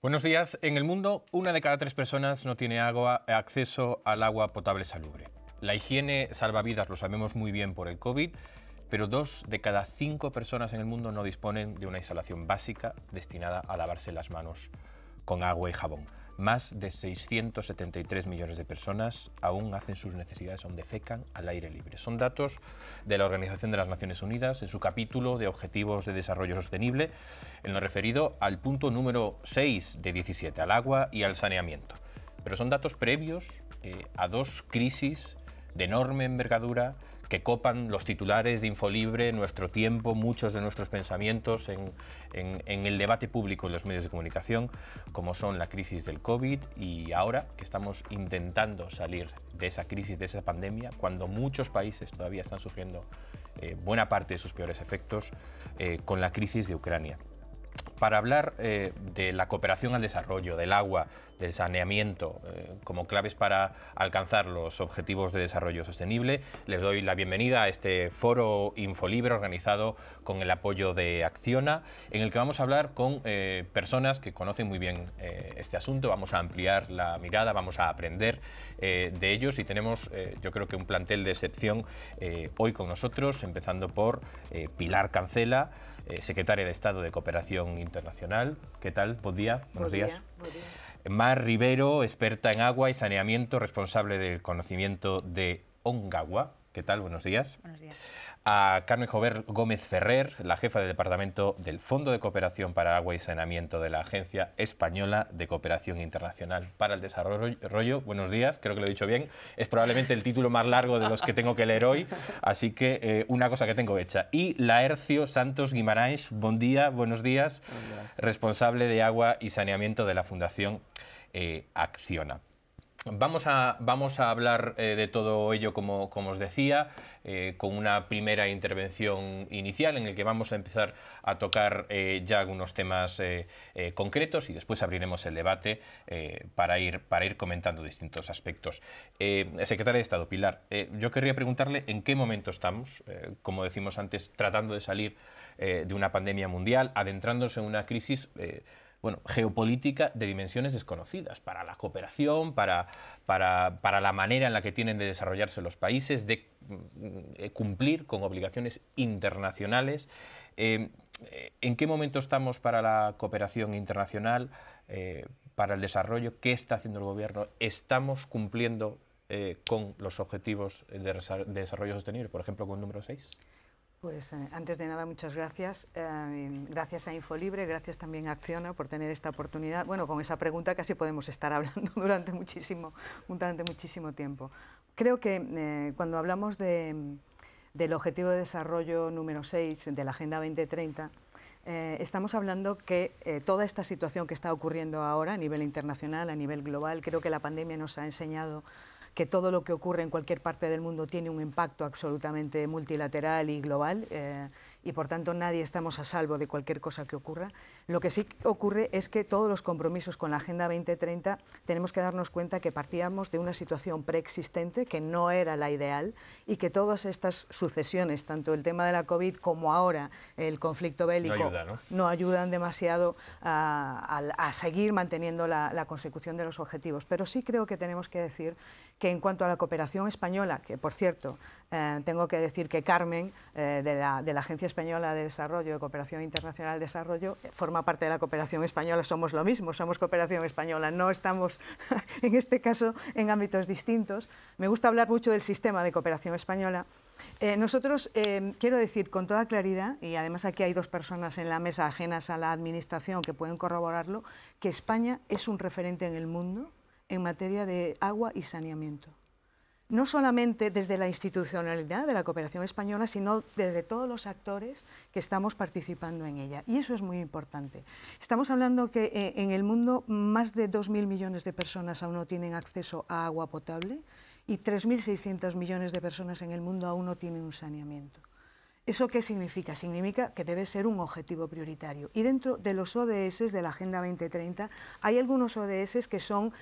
Buenos días. En el mundo, una de cada tres personas no tiene agua, acceso al agua potable salubre. La higiene salva vidas, lo sabemos muy bien por el COVID, pero dos de cada cinco personas en el mundo no disponen de una instalación básica destinada a lavarse las manos con agua y jabón. Más de 673 millones de personas aún hacen sus necesidades, aún defecan al aire libre. Son datos de la Organización de las Naciones Unidas en su capítulo de Objetivos de Desarrollo Sostenible, en lo referido al punto número 6 de 17, al agua y al saneamiento. Pero son datos previos eh, a dos crisis de enorme envergadura que copan los titulares de Infolibre, nuestro tiempo, muchos de nuestros pensamientos en, el debate público en los medios de comunicación, como son la crisis del COVID y ahora que estamos intentando salir de esa crisis, de esa pandemia, cuando muchos países todavía están sufriendo eh, buena parte de sus peores efectos eh, con la crisis de Ucrania para hablar eh, de la cooperación al desarrollo, del agua, del saneamiento, eh, como claves para alcanzar los objetivos de desarrollo sostenible. Les doy la bienvenida a este foro Infolibre organizado con el apoyo de Acciona, en el que vamos a hablar con eh, personas que conocen muy bien este asunto, vamos a ampliar la mirada, vamos a aprender de ellos y tenemos yo creo que un plantel de excepción hoy con nosotros, empezando por Pilar Cancela, eh, secretaria de Estado de Cooperación Internacional. ¿Qué tal? Buen día, buenos días. Mar Rivero, experta en agua y saneamiento, responsable del conocimiento de Ongawa. ¿Qué tal? Buenos días. Buenos días a Carmen Jover Gómez Ferrer, la jefa del Departamento del Fondo de Cooperación para Agua y Saneamiento de la Agencia Española de Cooperación Internacional para el Desarrollo. Buenos días, creo que lo he dicho bien. Es probablemente el título más largo de los que tengo que leer hoy, así que eh, una cosa que tengo hecha. Y Laercio Santos Guimarães, buen día, buenos días, responsable de Agua y Saneamiento de la Fundación eh, Acciona. Vamos a, vamos a hablar eh, de todo ello, como, os decía, eh, con una primera intervención inicial en el que vamos a empezar a tocar eh, ya algunos temas concretos y después abriremos el debate para, ir, para ir comentando distintos aspectos. Secretaria de Estado, Pilar, yo querría preguntarle en qué momento estamos, como decimos antes, tratando de salir de una pandemia mundial, adentrándose en una crisis bueno, geopolítica de dimensiones desconocidas, para la cooperación, para, para, para, la manera en la que tienen de desarrollarse los países, de, mm, eh, cumplir con obligaciones internacionales. Eh, eh, ¿En qué momento estamos para la cooperación internacional, para el desarrollo? ¿Qué está haciendo el gobierno? ¿Estamos cumpliendo con los objetivos de, de desarrollo sostenible, por ejemplo, con el número 6? Pues eh, antes de nada, muchas gracias. Eh, gracias a Infolibre, gracias también a Acciona por tener esta oportunidad. Bueno, con esa pregunta casi podemos estar hablando durante muchísimo, durante muchísimo tiempo. Creo que eh, cuando hablamos del Objetivo de Desarrollo número 6 de la Agenda 2030, estamos hablando que toda esta situación que está ocurriendo ahora a nivel internacional, a nivel global, creo que la pandemia nos ha enseñado que todo lo que ocurre en cualquier parte del mundo tiene un impacto absolutamente multilateral y global eh, y por tanto nadie estamos a salvo de cualquier cosa que ocurra. Lo que sí ocurre es que todos los compromisos con la Agenda 2030 tenemos que darnos cuenta que partíamos de una situación preexistente que no era la ideal y que todas estas sucesiones, tanto el tema de la COVID como ahora el conflicto bélico, no, ayudan demasiado a, seguir manteniendo la, consecución de los objetivos. Pero sí creo que tenemos que decir que en cuanto a la cooperación española, que por cierto, eh, tengo que decir que Carmen, eh, de, la, de, la, Agencia Española de Desarrollo, de Cooperación Internacional de Desarrollo, forma aparte parte de la cooperación española somos lo mismo, somos cooperación española, no estamos en este caso en ámbitos distintos. Me gusta hablar mucho del sistema de cooperación española. Eh, nosotros, eh, quiero decir con toda claridad, y además aquí hay dos personas en la mesa ajenas a la Administración que pueden corroborarlo, que España es un referente en el mundo en materia de agua y saneamiento no solamente desde la institucionalidad de la cooperación española, sino desde todos los actores que estamos participando en ella. Y eso es muy importante. Estamos hablando que eh, en el mundo más de 2.000 millones de personas aún no tienen acceso a agua potable y 3.600 millones de personas en el mundo aún no tienen un saneamiento. ¿Eso qué significa? Significa que debe ser un objetivo prioritario. Y dentro de los ODS de la Agenda 2030 hay algunos ODS que son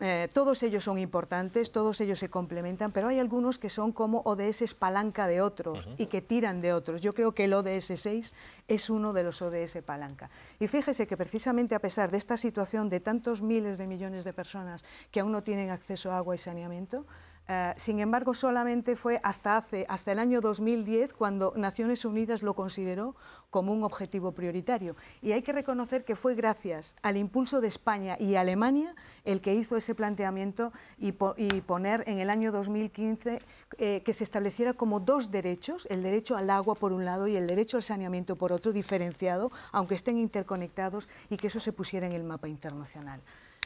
eh, todos ellos son importantes, todos ellos se complementan, pero hay algunos que son como ODS palanca de otros y que tiran de otros. Yo creo que el ODS 6 es uno de los ODS palanca. Y fíjese que precisamente a pesar de esta situación de tantos miles de millones de personas que aún no tienen acceso a agua y saneamiento, eh, sin embargo, solamente fue hasta, hace, hasta el año 2010 cuando Naciones Unidas lo consideró como un objetivo prioritario. Y hay que reconocer que fue gracias al impulso de España y Alemania el que hizo ese planteamiento y, poner en el año 2015 eh, que se estableciera como dos derechos, el derecho al agua por un lado y el derecho al saneamiento por otro, diferenciado, aunque estén interconectados, y que eso se pusiera en el mapa internacional.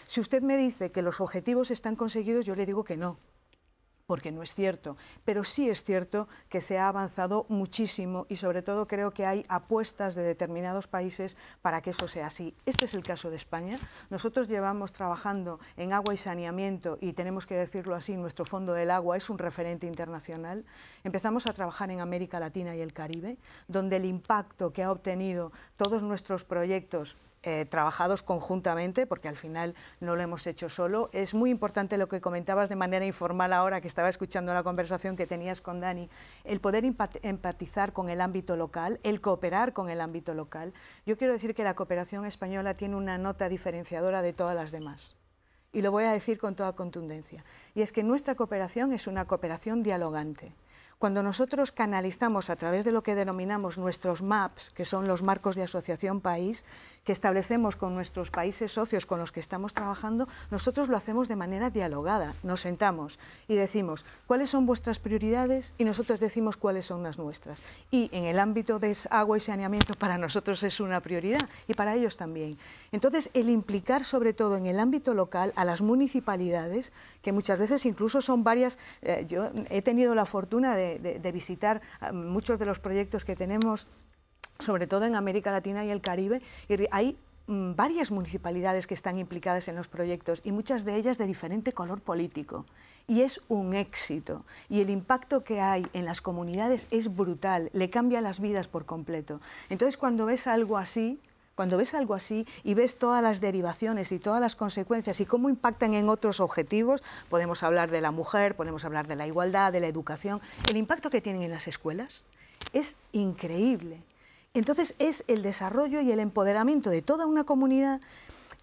Si usted me dice que los objetivos están conseguidos, yo le digo que no, porque no es cierto, pero sí es cierto que se ha avanzado muchísimo y sobre todo creo que hay apuestas de determinados países para que eso sea así. Este es el caso de España. Nosotros llevamos trabajando en agua y saneamiento y tenemos que decirlo así, nuestro fondo del agua es un referente internacional. Empezamos a trabajar en América Latina y el Caribe, donde el impacto que ha obtenido todos nuestros proyectos eh, trabajados conjuntamente, porque al final no lo hemos hecho solo. Es muy importante lo que comentabas de manera informal ahora que estaba escuchando la conversación que tenías con Dani, el poder empatizar con el ámbito local, el cooperar con el ámbito local. Yo quiero decir que la cooperación española tiene una nota diferenciadora de todas las demás. Y lo voy a decir con toda contundencia. Y es que nuestra cooperación es una cooperación dialogante cuando nosotros canalizamos a través de lo que denominamos nuestros MAPs, que son los marcos de asociación país, que establecemos con nuestros países socios con los que estamos trabajando, nosotros lo hacemos de manera dialogada. Nos sentamos y decimos cuáles son vuestras prioridades y nosotros decimos cuáles son las nuestras. Y en el ámbito de agua y saneamiento para nosotros es una prioridad y para ellos también. Entonces, el implicar sobre todo en el ámbito local a las municipalidades, que muchas veces incluso son varias, eh, yo he tenido la fortuna de visitar ah, muchos de los proyectos que tenemos sobre todo en América Latina y el Caribe, hay mm, varias municipalidades que están implicadas en los proyectos y muchas de ellas de diferente color político. Y es un éxito. Y el impacto que hay en las comunidades es brutal, le cambia las vidas por completo. Entonces cuando ves algo así, cuando ves algo así y ves todas las derivaciones y todas las consecuencias y cómo impactan en otros objetivos, podemos hablar de la mujer, podemos hablar de la igualdad, de la educación, el impacto que tienen en las escuelas es increíble. Entonces es el desarrollo y el empoderamiento de toda una comunidad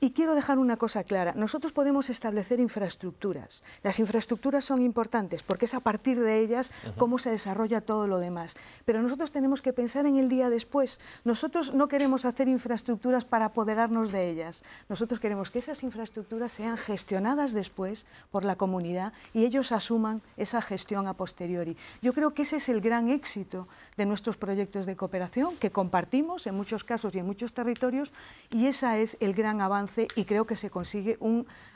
y quiero dejar una cosa clara. Nosotros podemos establecer infraestructuras. Las infraestructuras son importantes porque es a partir de ellas cómo se desarrolla todo lo demás. Pero nosotros tenemos que pensar en el día después. Nosotros no queremos hacer infraestructuras para apoderarnos de ellas. Nosotros queremos que esas infraestructuras sean gestionadas después por la comunidad y ellos asuman esa gestión a posteriori. Yo creo que ese es el gran éxito de nuestros proyectos de cooperación que compartimos en muchos casos y en muchos territorios y ese es el gran avance y creo que se consigue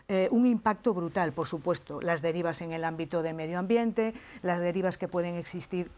eh, un, impacto brutal, por supuesto, las derivas en el ámbito de medio ambiente, las derivas que pueden existir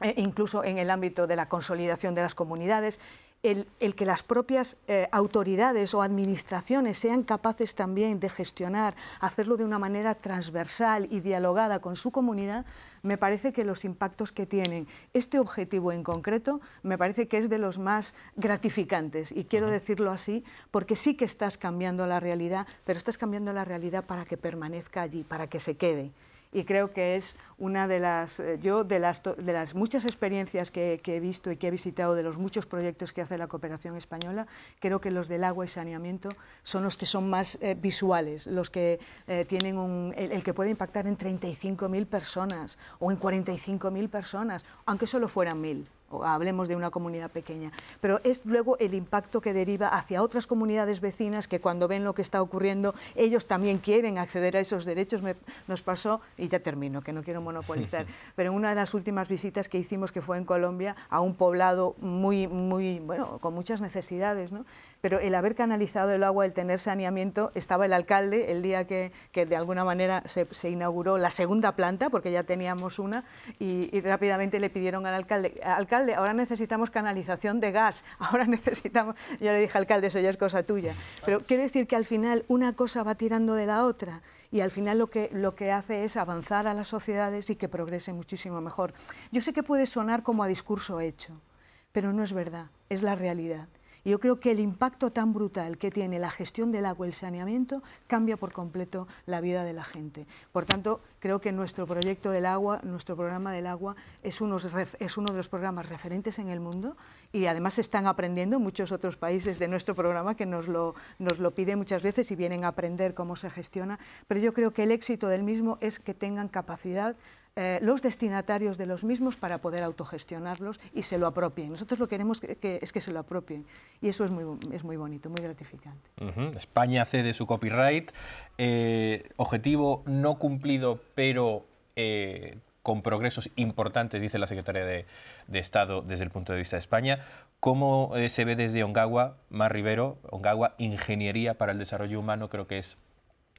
eh, incluso en el ámbito de la consolidación de las comunidades el, que las propias eh, autoridades o administraciones sean capaces también de gestionar, hacerlo de una manera transversal y dialogada con su comunidad, me parece que los impactos que tienen este objetivo en concreto me parece que es de los más gratificantes. Y quiero decirlo así porque sí que estás cambiando la realidad, pero estás cambiando la realidad para que permanezca allí, para que se quede y creo que es una de las, eh, yo de las, de las muchas experiencias que, he visto y que he visitado, de los muchos proyectos que hace la cooperación española, creo que los del agua y saneamiento son los que son más eh, visuales, los que eh, tienen un, el, que puede impactar en 35.000 personas o en 45.000 personas, aunque solo fueran 1.000 hablemos de una comunidad pequeña, pero es luego el impacto que deriva hacia otras comunidades vecinas que cuando ven lo que está ocurriendo, ellos también quieren acceder a esos derechos. nos pasó, y ya termino, que no quiero monopolizar, pero en una de las últimas visitas que hicimos, que fue en Colombia, a un poblado muy, muy, bueno, con muchas necesidades, ¿no? pero el haber canalizado el agua, el tener saneamiento, estaba el alcalde el día que, de alguna manera se, inauguró la segunda planta, porque ya teníamos una, y, rápidamente le pidieron al alcalde, alcalde, ahora necesitamos canalización de gas, ahora necesitamos, yo le dije, alcalde, eso ya es cosa tuya, pero quiero decir que al final una cosa va tirando de la otra y al final lo que, lo que hace es avanzar a las sociedades y que progrese muchísimo mejor. Yo sé que puede sonar como a discurso hecho, pero no es verdad, es la realidad yo creo que el impacto tan brutal que tiene la gestión del agua y el saneamiento cambia por completo la vida de la gente. Por tanto, creo que nuestro proyecto del agua, nuestro programa del agua, es, es uno de los programas referentes en el mundo y además están aprendiendo muchos otros países de nuestro programa que nos lo, nos lo piden muchas veces y vienen a aprender cómo se gestiona, pero yo creo que el éxito del mismo es que tengan capacidad eh, los destinatarios de los mismos para poder autogestionarlos y se lo apropien. Nosotros lo queremos que, es que se lo apropien y eso es muy, es muy bonito, muy gratificante. España cede su copyright, eh, objetivo no cumplido pero eh, con progresos importantes, dice la Secretaría de, Estado desde el punto de vista de España. ¿Cómo se ve desde Ongawa, Mar Rivero? Ongawa, Ingeniería para el Desarrollo Humano, creo que es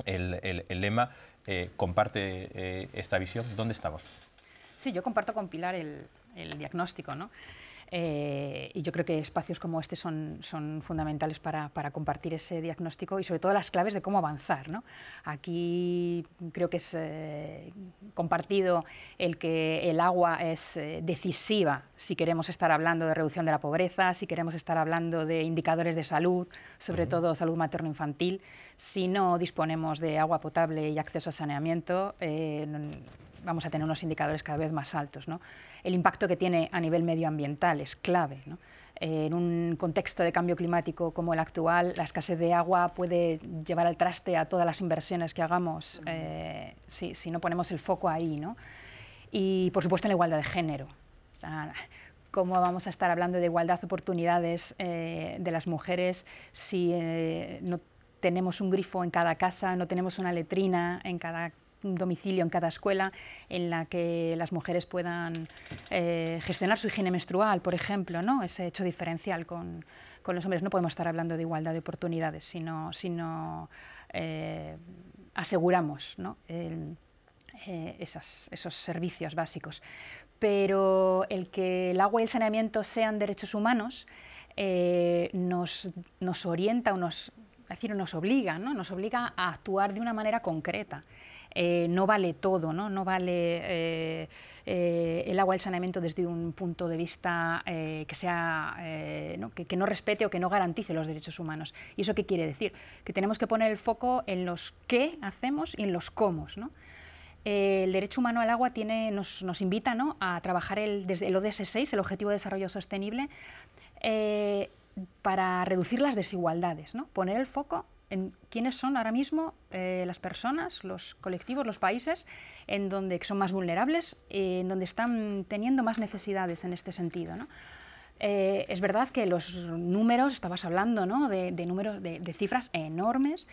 el lema. Eh, comparte eh, esta visión. ¿Dónde estamos? Sí, yo comparto con Pilar el, el diagnóstico. ¿no? Eh, y yo creo que espacios como este son, son fundamentales para, para, compartir ese diagnóstico y sobre todo las claves de cómo avanzar. ¿no? Aquí creo que es eh, compartido el que el agua es eh, decisiva si queremos estar hablando de reducción de la pobreza, si queremos estar hablando de indicadores de salud, sobre todo salud materno-infantil. Si no disponemos de agua potable y acceso a saneamiento, vamos a tener unos indicadores cada vez más altos. El impacto que tiene a nivel medioambiental es clave. Eh, en un contexto de cambio climático como el actual, la escasez de agua puede llevar al traste a todas las inversiones que hagamos eh, si, no ponemos el foco ahí. ¿no? Y, por supuesto, en la igualdad de género. ¿Cómo vamos a estar hablando de igualdad de oportunidades eh, de las mujeres si no tenemos un grifo en cada casa, no tenemos una letrina en cada casa? domicilio en cada escuela en la que las mujeres puedan eh, gestionar su higiene menstrual, por ejemplo, ¿no? ese hecho diferencial con, los hombres. No podemos estar hablando de igualdad de oportunidades si eh, no, eh, aseguramos esos servicios básicos. Pero el que el agua y el saneamiento sean derechos humanos nos, nos orienta o decir, nos ¿no? nos obliga a actuar de una manera concreta. Eh, no vale todo, no, vale eh, eh, el agua, el saneamiento desde un punto de vista que, sea, ¿no? Que, no respete o que no garantice los derechos humanos. ¿Y eso qué quiere decir? Que tenemos que poner el foco en los qué hacemos y en los cómo. el derecho humano al agua nos, invita a trabajar el, desde el ODS 6, el Objetivo de Desarrollo Sostenible, para reducir las desigualdades, ¿no? poner el foco en quiénes son ahora mismo eh, las personas, los colectivos, los países en donde son más vulnerables, en donde están teniendo más necesidades en este sentido. Eh, es verdad que los números, estabas hablando ¿no? de, números, de cifras enormes,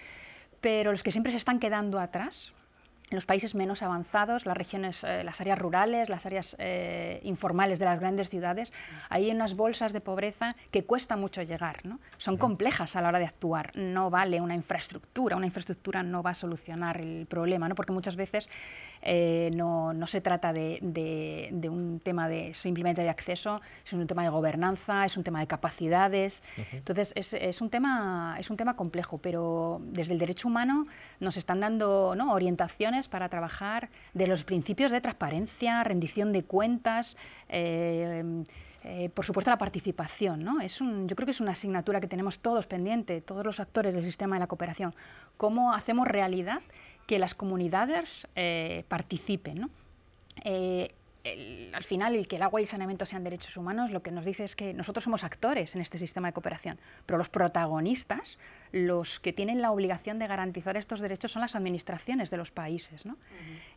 pero los que siempre se están quedando atrás los países menos avanzados, las regiones, eh, las áreas rurales, las áreas eh, informales de las grandes ciudades, hay unas bolsas de pobreza que cuesta mucho llegar, ¿no? son complejas a la hora de actuar, no vale una infraestructura, una infraestructura no va a solucionar el problema, ¿no? porque muchas veces eh, no, se trata de, un tema de simplemente de acceso, es un tema de gobernanza, es un tema de capacidades, entonces es, es, un tema, es un tema complejo, pero desde el derecho humano nos están dando orientaciones para trabajar de los principios de transparencia, rendición de cuentas, eh, eh, por supuesto la participación. Es un, yo creo que es una asignatura que tenemos todos pendiente, todos los actores del sistema de la cooperación. ¿Cómo hacemos realidad que las comunidades eh, participen? ¿no? al final el que el agua y el saneamiento sean derechos humanos lo que nos dice es que nosotros somos actores en este sistema de cooperación, pero los protagonistas, los que tienen la obligación de garantizar estos derechos son las administraciones de los países.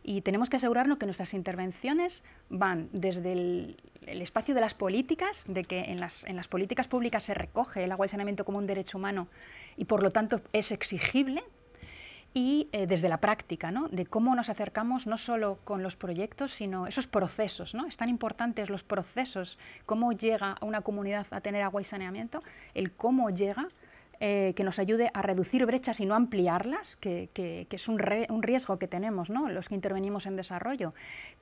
Y tenemos que asegurarnos que nuestras intervenciones van desde el, espacio de las políticas, de que en las, en las políticas públicas se recoge el agua y el saneamiento como un derecho humano y por lo tanto es exigible y eh, desde la práctica, ¿no? de cómo nos acercamos no solo con los proyectos, sino esos procesos. ¿no? Es tan importantes los procesos, cómo llega una comunidad a tener agua y saneamiento, el cómo llega eh, que nos ayude a reducir brechas y no ampliarlas, que, que, es un, un, riesgo que tenemos ¿no? los que intervenimos en desarrollo,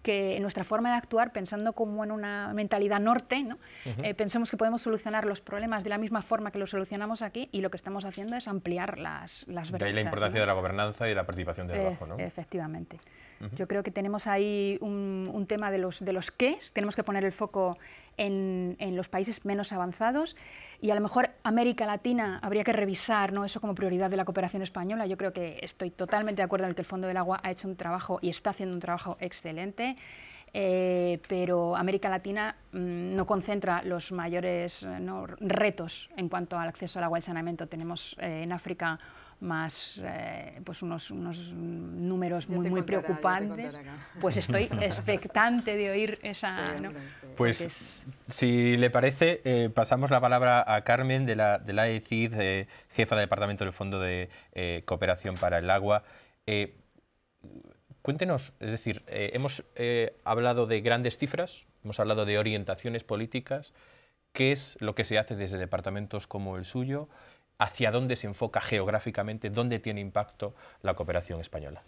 que nuestra forma de actuar, pensando como en una mentalidad norte, ¿no? Eh, pensemos que podemos solucionar los problemas de la misma forma que los solucionamos aquí y lo que estamos haciendo es ampliar las, las brechas. De ahí la importancia de la gobernanza y la participación de trabajo Efectivamente. Yo creo que tenemos ahí un, tema de los, de los qué. tenemos que poner el foco en, en, los países menos avanzados y a lo mejor América Latina habría que revisar ¿no? eso como prioridad de la cooperación española. Yo creo que estoy totalmente de acuerdo en que el Fondo del Agua ha hecho un trabajo y está haciendo un trabajo excelente. Eh, pero América Latina mm, no concentra los mayores eh, retos en cuanto al acceso al agua y saneamiento. Tenemos eh, en África más pues unos, unos números muy, preocupantes. Pues estoy expectante de oír esa... Pues si le parece, pasamos la palabra a Carmen de la, de la ECID, jefa del Departamento del Fondo de Cooperación para el Agua Cuéntenos, es decir, eh, hemos eh, hablado de grandes cifras, hemos hablado de orientaciones políticas, qué es lo que se hace desde departamentos como el suyo, hacia dónde se enfoca geográficamente, dónde tiene impacto la cooperación española.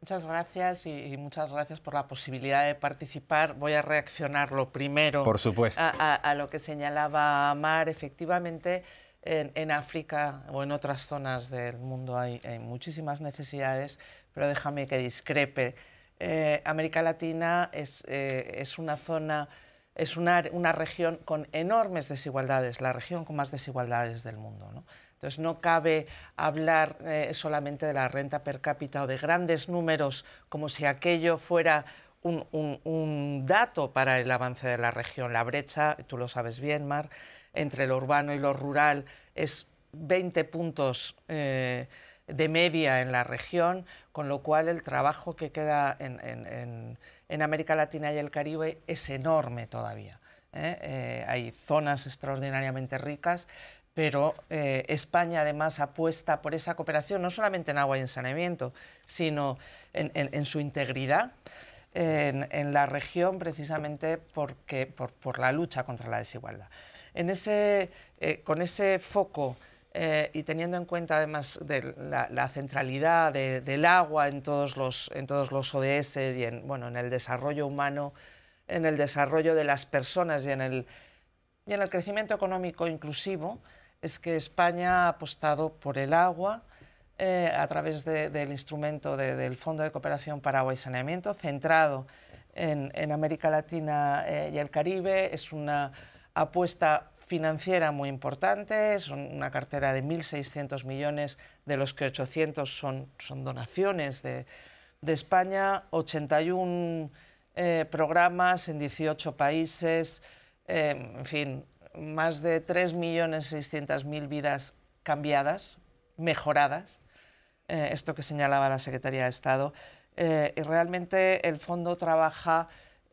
Muchas gracias y, muchas gracias por la posibilidad de participar. Voy a reaccionar lo primero por supuesto. A, lo que señalaba Mar. Efectivamente, en, África o en otras zonas del mundo hay, hay muchísimas necesidades pero déjame que discrepe. Eh, América Latina eh, es, una zona, es una, una, región con enormes desigualdades, la región con más desigualdades del mundo. Entonces no cabe hablar eh, solamente de la renta per cápita o de grandes números como si aquello fuera un, dato para el avance de la región. La brecha, tú lo sabes bien, Mar, entre lo urbano y lo rural es 20 puntos de media en la región, con lo cual el trabajo que queda en, América Latina y el Caribe es enorme todavía. ¿eh? Eh, hay zonas extraordinariamente ricas, pero eh, España además apuesta por esa cooperación, no solamente en agua y en saneamiento, sino en su integridad. En, la región precisamente porque, por, la lucha contra la desigualdad. En ese, con ese foco eh, y teniendo en cuenta además la, centralidad del agua en todos los, en todos los ODS y en, bueno, en el desarrollo humano, en el desarrollo de las personas y en el, y en el crecimiento económico inclusivo, es que España ha apostado por el agua eh, a través del instrumento del Fondo de Cooperación para Agua y Saneamiento, centrado en, América Latina eh, y el Caribe. Es una apuesta financiera muy importante, es una cartera de 1.600 millones, de los que 800 son, son donaciones de, España, 81 eh, programas en 18 países, eh, en fin, más de 3.600.000 vidas cambiadas, mejoradas, eh, esto que señalaba la Secretaría de Estado. y realmente el fondo trabaja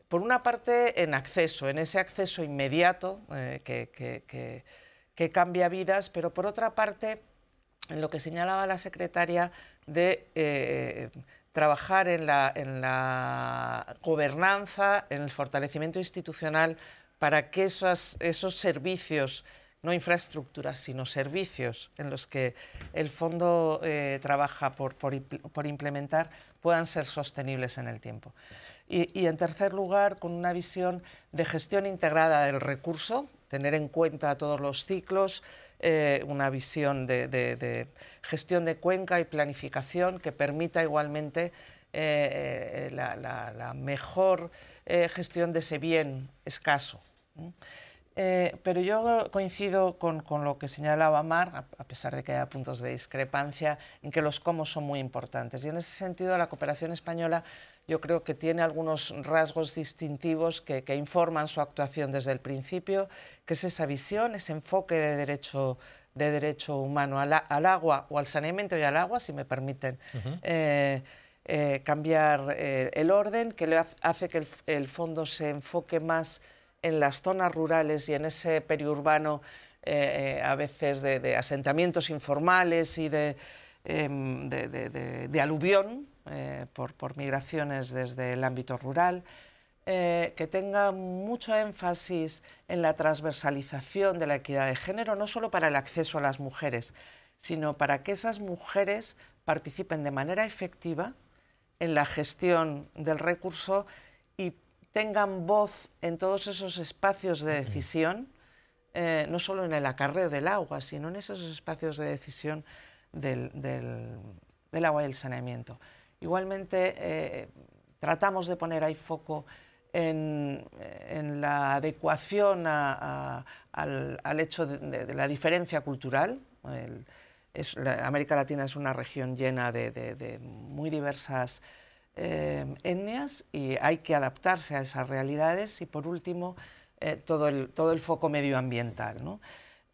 por una parte en acceso, en ese acceso inmediato eh, que, que, cambia vidas, pero por otra parte en lo que señalaba la secretaria de eh, trabajar en la, gobernanza, en el fortalecimiento institucional para que esos servicios, no infraestructuras, sino servicios en los que el fondo eh, trabaja por implementar, puedan ser sostenibles en el tiempo. Y, en tercer lugar, con una visión de gestión integrada del recurso, tener en cuenta todos los ciclos, eh, una visión de, gestión de cuenca y planificación que permita igualmente eh, eh, la, mejor gestión de ese bien escaso. pero yo coincido con, lo que señalaba Mar, a, a pesar de que haya puntos de discrepancia, en que los cómo son muy importantes. Y en ese sentido la cooperación española yo creo que tiene algunos rasgos distintivos que, informan su actuación desde el principio, que es esa visión, ese enfoque de derecho de derecho humano al, agua o al saneamiento y al agua, si me permiten. Eh, eh, cambiar eh, el orden, que le hace que el, fondo se enfoque más en las zonas rurales y en ese periurbano a veces de, asentamientos informales y de em, aluvión, eh, por, migraciones desde el ámbito rural, eh, que tenga mucho énfasis en la transversalización de la equidad de género, no solo para el acceso a las mujeres, sino para que esas mujeres participen de manera efectiva en la gestión del recurso y tengan voz en todos esos espacios de decisión, eh, no solo en el acarreo del agua, sino en esos espacios de decisión del agua y el saneamiento. Igualmente, eh, tratamos de poner ahí foco en, la adecuación al, hecho de, la diferencia cultural. América Latina es una región llena de, muy diversas eh, etnias y hay que adaptarse a esas realidades. Y por último, eh, todo, el, foco medioambiental.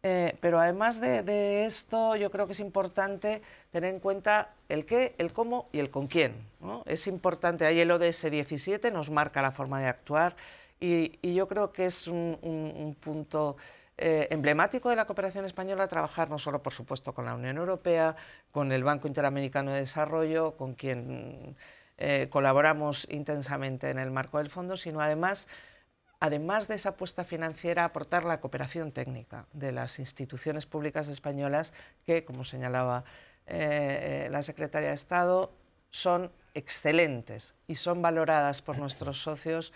pero además de, esto, yo creo que es importante tener en cuenta el qué, el cómo y el con quién. ¿no? Es importante, ahí el ODS 17 nos marca la forma de actuar y, yo creo que es un, punto eh, emblemático de la cooperación española trabajar no solo, por supuesto, con la Unión Europea, con el Banco Interamericano de Desarrollo, con quien eh, colaboramos intensamente en el marco del fondo, sino además además de esa apuesta financiera, aportar la cooperación técnica de las instituciones públicas españolas que, como señalaba eh, eh, la Secretaría de Estado, son excelentes y son valoradas por nuestros socios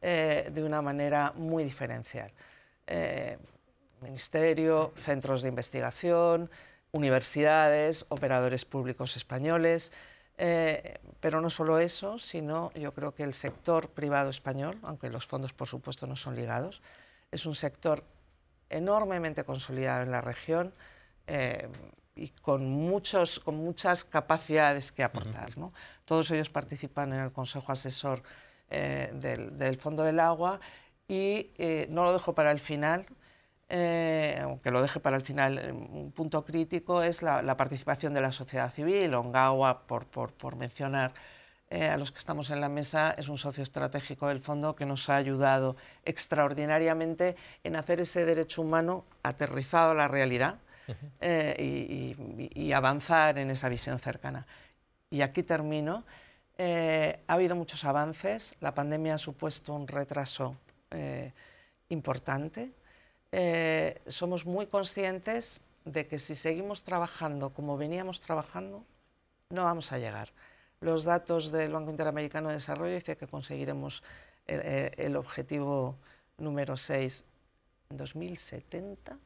eh, de una manera muy diferencial. ministerio, centros de investigación, universidades, operadores públicos españoles. pero no solo eso, sino yo creo que el sector privado español, aunque los fondos por supuesto no son ligados, es un sector enormemente consolidado en la región y con, muchos, con muchas capacidades que aportar. Todos ellos participan en el Consejo Asesor eh, del, Fondo del Agua y eh, no lo dejo para el final. Eh, aunque lo deje para el final, un punto crítico es la, participación de la sociedad civil, Ongawa, por, por, por mencionar a los que estamos en la mesa, es un socio estratégico del fondo que nos ha ayudado extraordinariamente en hacer ese derecho humano aterrizado a la realidad, eh, y, avanzar en esa visión cercana. Y aquí termino. Eh, ha habido muchos avances, la pandemia ha supuesto un retraso eh, importante. somos muy conscientes de que si seguimos trabajando como veníamos trabajando, no vamos a llegar. Los datos del Banco Interamericano de Desarrollo dicen que conseguiremos el objetivo número 6 en 2070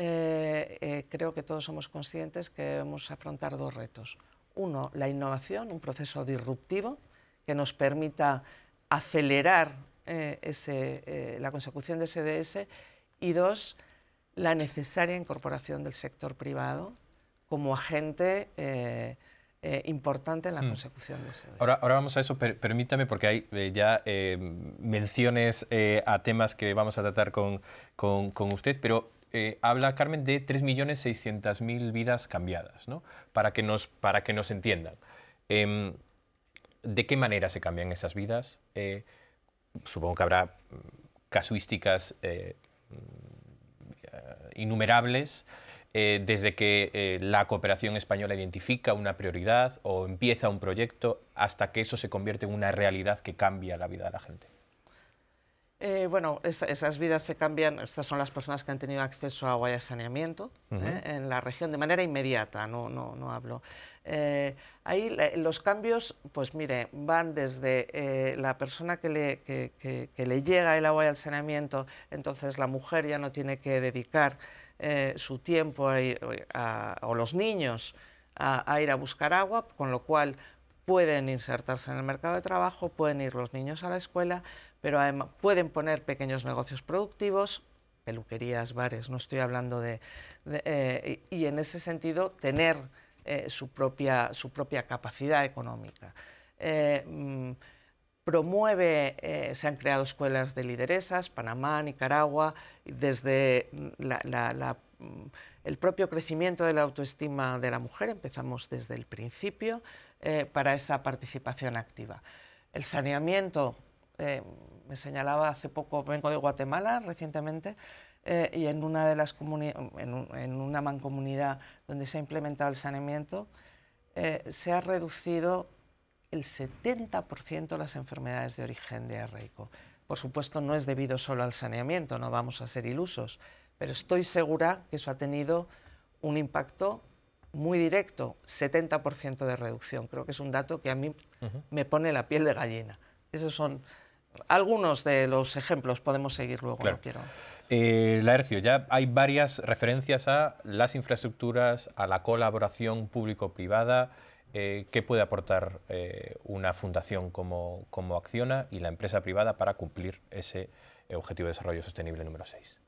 eh, eh, creo que todos somos conscientes que debemos afrontar dos retos. Uno, la innovación, un proceso disruptivo que nos permita acelerar eh, la consecución de SDS. E y dos, la necesaria incorporación del sector privado como agente importante en la mm. consecución de SDS e Ahora, ahora vamos a eso, permítame, porque hay ya menciones a temas que vamos a tratar con usted, pero eh, habla Carmen de 3.600.000 vidas cambiadas, para, que nos, para que nos entiendan. Em, ¿De qué manera se cambian esas vidas? Eh, supongo que habrá mm, casuísticas eh, mm, innumerables. desde que la cooperación española identifica una prioridad o empieza un proyecto hasta que eso se convierte en una realidad que cambia la vida de la gente. Eh, bueno, esas vidas se cambian, estas son las personas que han tenido acceso a agua y saneamiento ¿eh? en la región de manera inmediata, no, no, no hablo. Eh, ahí los cambios, pues mire, van desde la persona que le, llega el agua y al saneamiento, entonces la mujer ya no tiene que dedicar su tiempo a, o los niños a ir a buscar agua, con lo cual pueden insertarse en el mercado de trabajo, pueden ir los niños a la escuela, pero además pueden poner pequeños negocios productivos, peluquerías, bares, no estoy hablando de... Eh, y en ese sentido, tener eh, su, propia, su propia capacidad económica. Eh, mm, promueve, se han creado escuelas de lideresas, Panamá, Nicaragua, desde mm, mm, el propio crecimiento de la autoestima de la mujer, empezamos desde el principio, para esa participación activa. El saneamiento eh, me señalaba hace poco, vengo de Guatemala recientemente, eh, y en una, de las en, en, una mancomunidad donde se ha implementado el saneamiento, eh, se ha reducido el 70% las enfermedades de origen de diarreico. Por supuesto, no es debido solo al saneamiento, no vamos a ser ilusos, pero estoy segura que eso ha tenido un impacto muy directo, 70% de reducción. Creo que es un dato que a mí me pone la piel de gallina. Esos son algunos de los ejemplos, podemos seguir luego, quiero... Eh, Laercio, ya hay varias referencias a las infraestructuras, a la colaboración público-privada, eh, qué puede aportar eh, una fundación como, como, Acciona y la empresa privada para cumplir ese objetivo de desarrollo sostenible número 6.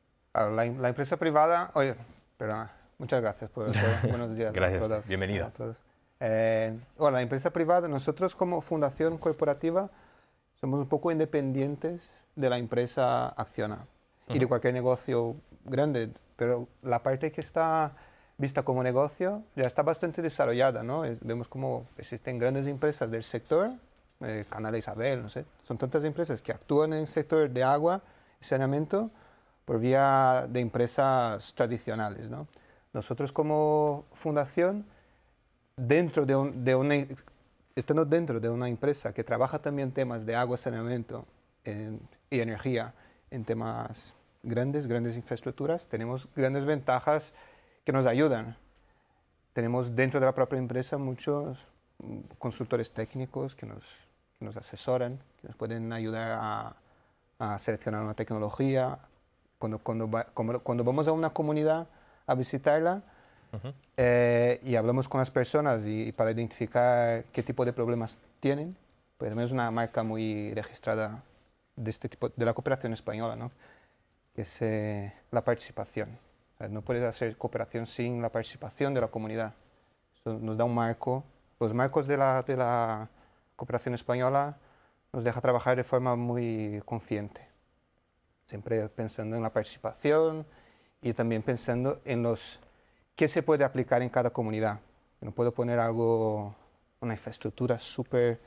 la, empresa privada, oye, perdón, muchas gracias por, buenos días gracias, a todas, bienvenida. A todos. la empresa privada, nosotros como fundación corporativa, somos un poco independientes de la empresa Acciona y de cualquier negocio grande, pero la parte que está vista como negocio ya está bastante desarrollada, ¿no? Vemos cómo existen grandes empresas del sector, eh, Canal Isabel, no sé, son tantas empresas que actúan en el sector de agua y saneamiento por vía de empresas tradicionales, ¿no? Nosotros como fundación, dentro de, de una estando dentro de una empresa que trabaja también temas de agua, saneamiento y energía en temas grandes, grandes infraestructuras, tenemos grandes ventajas que nos ayudan. Tenemos dentro de la propia empresa muchos consultores técnicos que nos, asesoran, que nos pueden ayudar a, seleccionar una tecnología. cuando vamos a una comunidad a visitarla, eh, y hablamos con las personas y, para identificar qué tipo de problemas tienen. Pues es una marca muy registrada de, este tipo, de la cooperación española, ¿no? que es eh, la participación. no puedes hacer cooperación sin la participación de la comunidad. Eso nos da un marco. Los marcos de la, de la cooperación española nos deja trabajar de forma muy consciente, siempre pensando en la participación y también pensando en los ¿Qué se puede aplicar en cada comunidad? No puedo poner algo, una infraestructura súper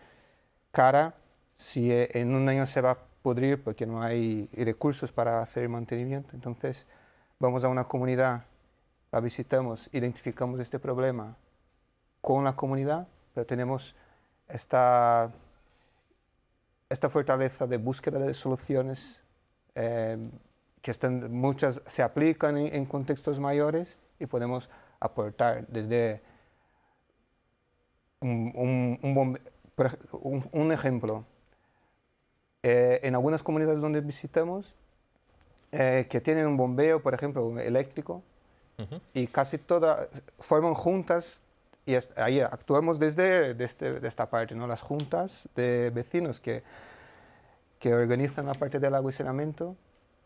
cara si eh, en un año se va a podrir porque no hay recursos para hacer el mantenimiento. Entonces, vamos a una comunidad, la visitamos, identificamos este problema con la comunidad, pero tenemos esta, esta fortaleza de búsqueda de soluciones eh, que están, muchas se aplican en contextos mayores y podemos aportar desde un, ejemplo. Eh, en algunas comunidades donde visitamos, eh, que tienen un bombeo, por ejemplo, eléctrico, y casi todas forman juntas, y ahí actuamos desde, este, de esta parte, ¿no? las juntas de vecinos que, que organizan la parte del agua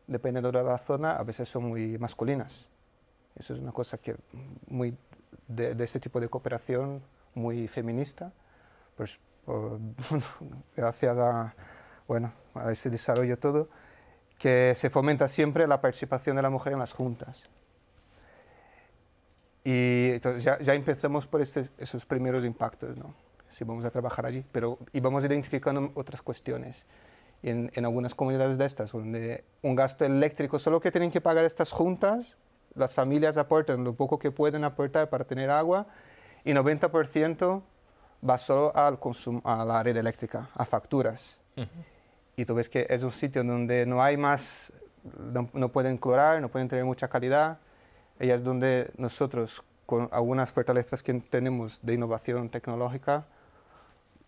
dependiendo de la zona, a veces son muy masculinas. Eso es una cosa que muy de, este tipo de cooperación muy feminista, pues gracias a, bueno, a ese desarrollo todo, que se fomenta siempre la participación de la mujer en las juntas. Y entonces ya, ya empezamos por este, esos primeros impactos, ¿no? si vamos a trabajar allí, pero y vamos identificando otras cuestiones. En, en, algunas comunidades de estas, donde un gasto eléctrico solo que tienen que pagar estas juntas las familias aportan lo poco que pueden aportar para tener agua y 90% va solo al consumo, a la red eléctrica, a facturas. Y tú ves que es un sitio donde no hay más, no, pueden clorar, no pueden tener mucha calidad. Y es donde nosotros, con algunas fortalezas que tenemos de innovación tecnológica,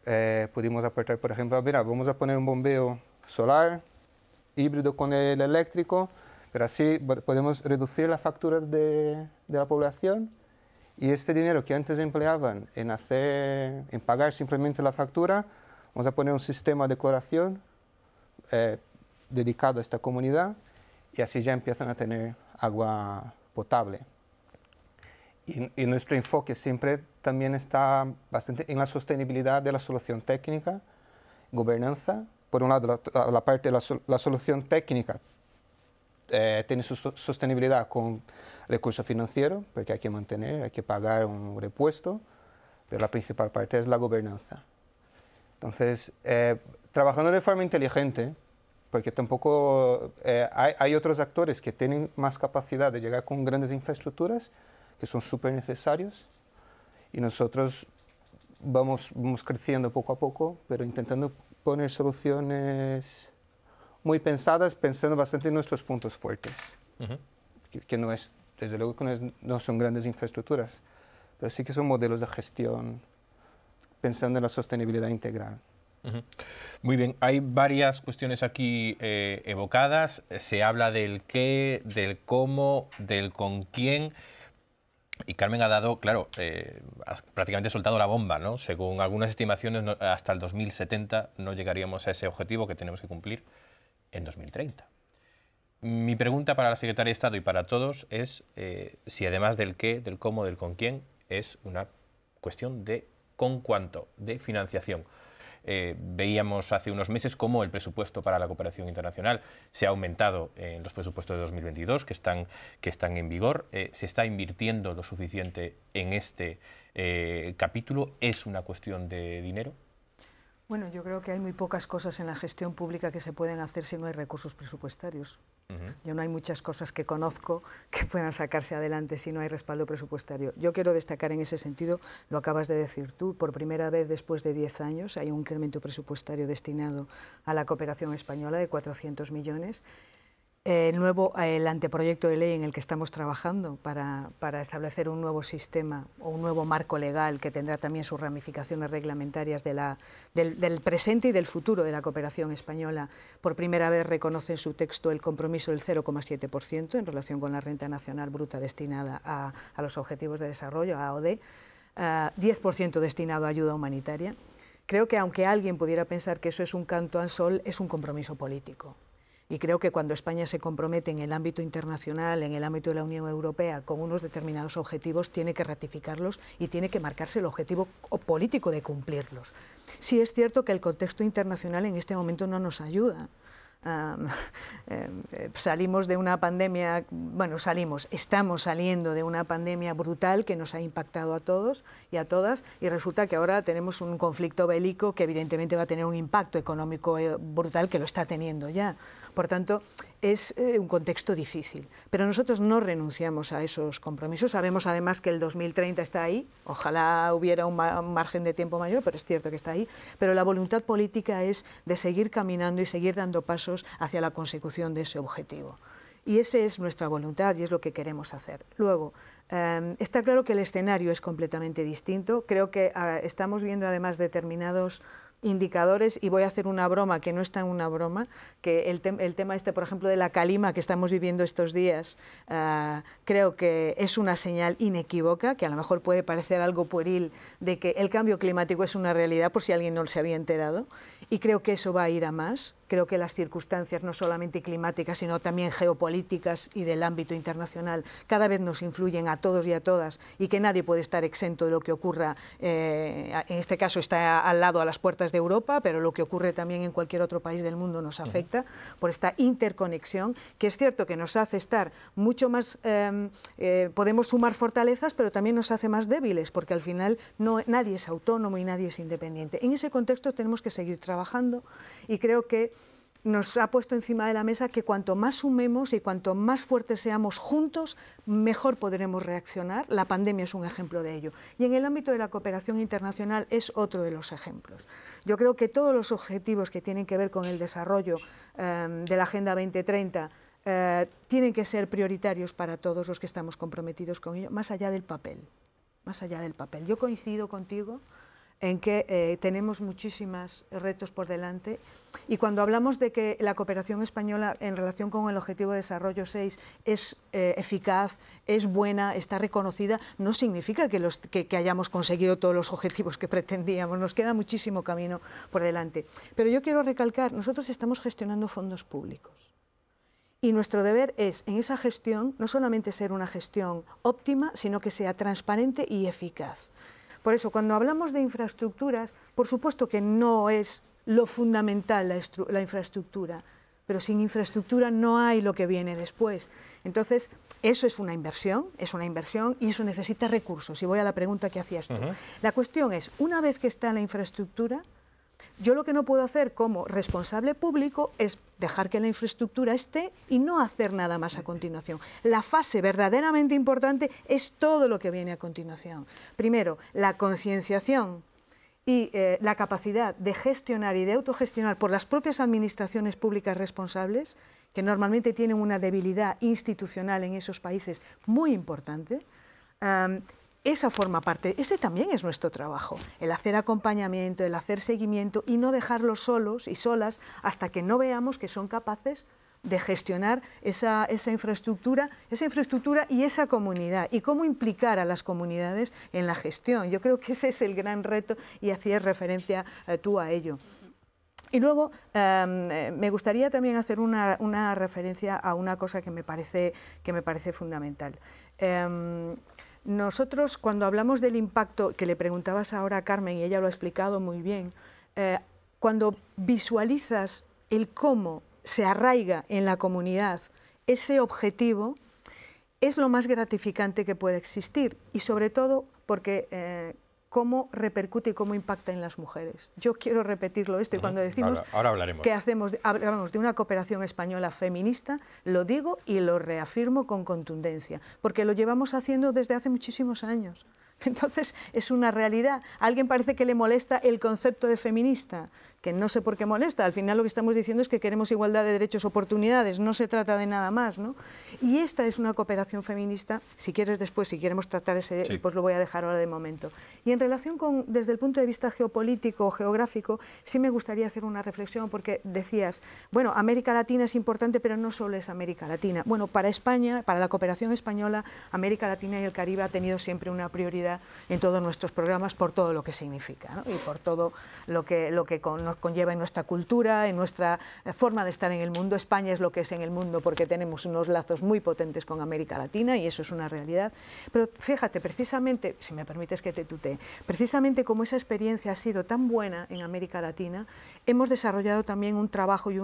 eh, pudimos aportar, por ejemplo, mira, vamos a poner un bombeo solar, híbrido con el eléctrico, pero así podemos reducir la factura de, la población y este dinero que antes empleaban en, hacer, en pagar simplemente la factura, vamos a poner un sistema de declaración eh, dedicado a esta comunidad y así ya empiezan a tener agua potable. Y, nuestro enfoque siempre también está bastante en la sostenibilidad de la solución técnica, gobernanza, por un lado la, parte de la solución técnica eh, tiene su sostenibilidad con recursos financieros, porque hay que mantener, hay que pagar un repuesto, pero la principal parte es la gobernanza. Entonces, eh, trabajando de forma inteligente, porque tampoco eh, hay, otros actores que tienen más capacidad de llegar con grandes infraestructuras, que son súper necesarios, y nosotros vamos, vamos creciendo poco a poco, pero intentando poner soluciones muy pensadas, pensando bastante en nuestros puntos fuertes, que, no es, desde luego que no, son grandes infraestructuras, pero sí que son modelos de gestión pensando en la sostenibilidad integral. Muy bien, hay varias cuestiones aquí eh, evocadas. Se habla del qué, del cómo, del con quién. Y Carmen ha dado, claro, eh, prácticamente soltado la bomba, ¿no? Según algunas estimaciones, hasta el 2070 no llegaríamos a ese objetivo que tenemos que cumplir en 2030. Mi pregunta para la secretaria de Estado y para todos es eh, si además del qué, del cómo, del con quién, es una cuestión de con cuánto, de financiación. Eh, veíamos hace unos meses cómo el presupuesto para la cooperación internacional se ha aumentado en los presupuestos de 2022 que están, que están en vigor. Eh, ¿Se está invirtiendo lo suficiente en este capítulo? ¿Es una cuestión de dinero? Bueno, yo creo que hay muy pocas cosas en la gestión pública que se pueden hacer si no hay recursos presupuestarios. Yo no hay muchas cosas que conozco que puedan sacarse adelante si no hay respaldo presupuestario. Yo quiero destacar en ese sentido, lo acabas de decir tú, por primera vez después de 10 años hay un incremento presupuestario destinado a la cooperación española de 400 millones el nuevo anteproyecto de ley en el que estamos trabajando para, establecer un nuevo sistema o un nuevo marco legal que tendrá también sus ramificaciones reglamentarias del, presente y del futuro de la cooperación española. Por primera vez reconoce en su texto el compromiso del 0,7% en relación con la renta nacional bruta destinada a, los objetivos de desarrollo, a ODE, 10% destinado a ayuda humanitaria. Creo que aunque alguien pudiera pensar que eso es un canto al sol, es un compromiso político y creo que cuando España se compromete en el ámbito internacional, en el ámbito de la Unión Europea, con unos determinados objetivos, tiene que ratificarlos y tiene que marcarse el objetivo político de cumplirlos. Sí es cierto que el contexto internacional en este momento no nos ayuda. Em, eh, salimos de una pandemia, bueno, salimos, estamos saliendo de una pandemia brutal que nos ha impactado a todos y a todas y resulta que ahora tenemos un conflicto bélico que evidentemente va a tener un impacto económico eh, brutal que lo está teniendo ya. Por tanto, es eh, un contexto difícil. Pero nosotros no renunciamos a esos compromisos. Sabemos además que el 2030 está ahí. Ojalá hubiera un, margen de tiempo mayor, pero es cierto que está ahí. Pero la voluntad política es de seguir caminando y seguir dando pasos hacia la consecución de ese objetivo. Y esa es nuestra voluntad y es lo que queremos hacer. Luego, em, está claro que el escenario es completamente distinto. Creo que ah, estamos viendo además determinados indicadores y voy a hacer una broma que no está en una broma, que el, el tema este, por ejemplo, de la calima que estamos viviendo estos días, eh, creo que es una señal inequívoca, que a lo mejor puede parecer algo pueril, de que el cambio climático es una realidad, por si alguien no se había enterado, y creo que eso va a ir a más. Creo que las circunstancias, no solamente climáticas, sino también geopolíticas y del ámbito internacional, cada vez nos influyen a todos y a todas y que nadie puede estar exento de lo que ocurra. Eh, en este caso está al lado, a las puertas de Europa, pero lo que ocurre también en cualquier otro país del mundo nos afecta por esta interconexión, que es cierto que nos hace estar mucho más, em, eh, podemos sumar fortalezas, pero también nos hace más débiles, porque al final no, nadie es autónomo y nadie es independiente. En ese contexto tenemos que seguir trabajando y creo que nos ha puesto encima de la mesa que cuanto más sumemos y cuanto más fuertes seamos juntos, mejor podremos reaccionar. La pandemia es un ejemplo de ello. Y en el ámbito de la cooperación internacional es otro de los ejemplos. Yo creo que todos los objetivos que tienen que ver con el desarrollo em, de la Agenda 2030 eh, tienen que ser prioritarios para todos los que estamos comprometidos con ello, más allá del papel. Más allá del papel. Yo coincido contigo en que eh, tenemos muchísimos retos por delante. Y cuando hablamos de que la cooperación española en relación con el Objetivo de Desarrollo 6 es eh, eficaz, es buena, está reconocida, no significa que, hayamos conseguido todos los objetivos que pretendíamos. Nos queda muchísimo camino por delante. Pero yo quiero recalcar, nosotros estamos gestionando fondos públicos. Y nuestro deber es, en esa gestión, no solamente ser una gestión óptima, sino que sea transparente y eficaz. Por eso, cuando hablamos de infraestructuras, por supuesto que no es lo fundamental la, infraestructura, pero sin infraestructura no hay lo que viene después. Entonces, eso es una inversión, es una inversión y eso necesita recursos. Y voy a la pregunta que hacías tú. La cuestión es, una vez que está la infraestructura, yo lo que no puedo hacer como responsable público es dejar que la infraestructura esté y no hacer nada más a continuación. La fase verdaderamente importante es todo lo que viene a continuación. Primero, la concienciación y eh, la capacidad de gestionar y de autogestionar por las propias administraciones públicas responsables, que normalmente tienen una debilidad institucional en esos países muy importante esa forma parte, ese también es nuestro trabajo, el hacer acompañamiento, el hacer seguimiento y no dejarlos solos y solas hasta que no veamos que son capaces de gestionar esa, infraestructura, esa infraestructura y esa comunidad y cómo implicar a las comunidades en la gestión. Yo creo que ese es el gran reto y hacías referencia eh, tú a ello. Y luego em, eh, me gustaría también hacer una, referencia a una cosa que me parece, que me parece fundamental. Em, nosotros, cuando hablamos del impacto, que le preguntabas ahora a Carmen y ella lo ha explicado muy bien, eh, cuando visualizas el cómo se arraiga en la comunidad ese objetivo, es lo más gratificante que puede existir y sobre todo porque eh, cómo repercute y cómo impacta en las mujeres. Yo quiero repetirlo esto y cuando decimos que hacemos, hablamos de una cooperación española feminista, lo digo y lo reafirmo con contundencia, porque lo llevamos haciendo desde hace muchísimos años. Entonces es una realidad. A alguien parece que le molesta el concepto de feminista que no sé por qué molesta. Al final lo que estamos diciendo es que queremos igualdad de derechos, oportunidades, no se trata de nada más, ¿no? Y esta es una cooperación feminista, si quieres después, si queremos tratar ese, pues lo voy a dejar ahora de momento. Y en relación con, desde el punto de vista geopolítico, geográfico, sí me gustaría hacer una reflexión, porque decías, bueno, América Latina es importante, pero no solo es América Latina. Bueno, para España, para la cooperación española, América Latina y el Caribe ha tenido siempre una prioridad en todos nuestros programas por todo lo que significa, Y por todo lo que, lo que con conlleva en nuestra cultura, en nuestra eh, forma de estar en el mundo. España es lo que es en el mundo porque tenemos unos lazos muy potentes con América Latina y eso es una realidad. Pero fíjate, precisamente, si me permites que te tutee, precisamente como esa experiencia ha sido tan buena en América Latina, hemos desarrollado también un trabajo y, eh,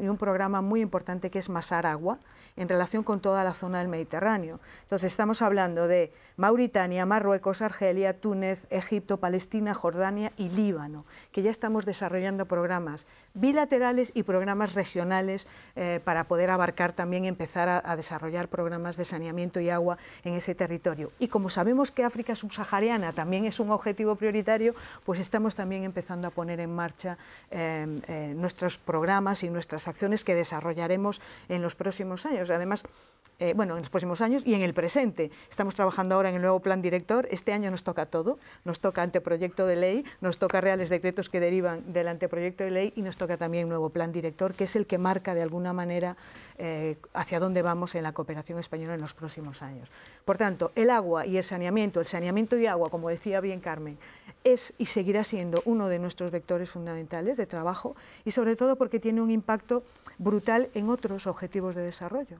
un programa muy importante que es Masar Agua en relación con toda la zona del Mediterráneo. Entonces estamos hablando de Mauritania, Marruecos, Argelia, Túnez, Egipto, Palestina, Jordania y Líbano, que ya estamos desarrollando programas bilaterales y programas regionales eh, para poder abarcar también, empezar a, desarrollar programas de saneamiento y agua en ese territorio. Y como sabemos que África subsahariana también es un objetivo prioritario, pues estamos también empezando a poner en marcha eh, eh, nuestros programas y nuestras acciones que desarrollaremos en los próximos años. Además, bueno, en los próximos años y en el presente. Estamos trabajando ahora en el nuevo plan director. Este año nos toca todo. Nos toca anteproyecto de ley, nos toca reales decretos que derivan la proyecto de ley y nos toca también un nuevo plan director, que es el que marca de alguna manera eh, hacia dónde vamos en la cooperación española en los próximos años. Por tanto, el agua y el saneamiento, el saneamiento y agua, como decía bien Carmen, es y seguirá siendo uno de nuestros vectores fundamentales de trabajo y sobre todo porque tiene un impacto brutal en otros objetivos de desarrollo.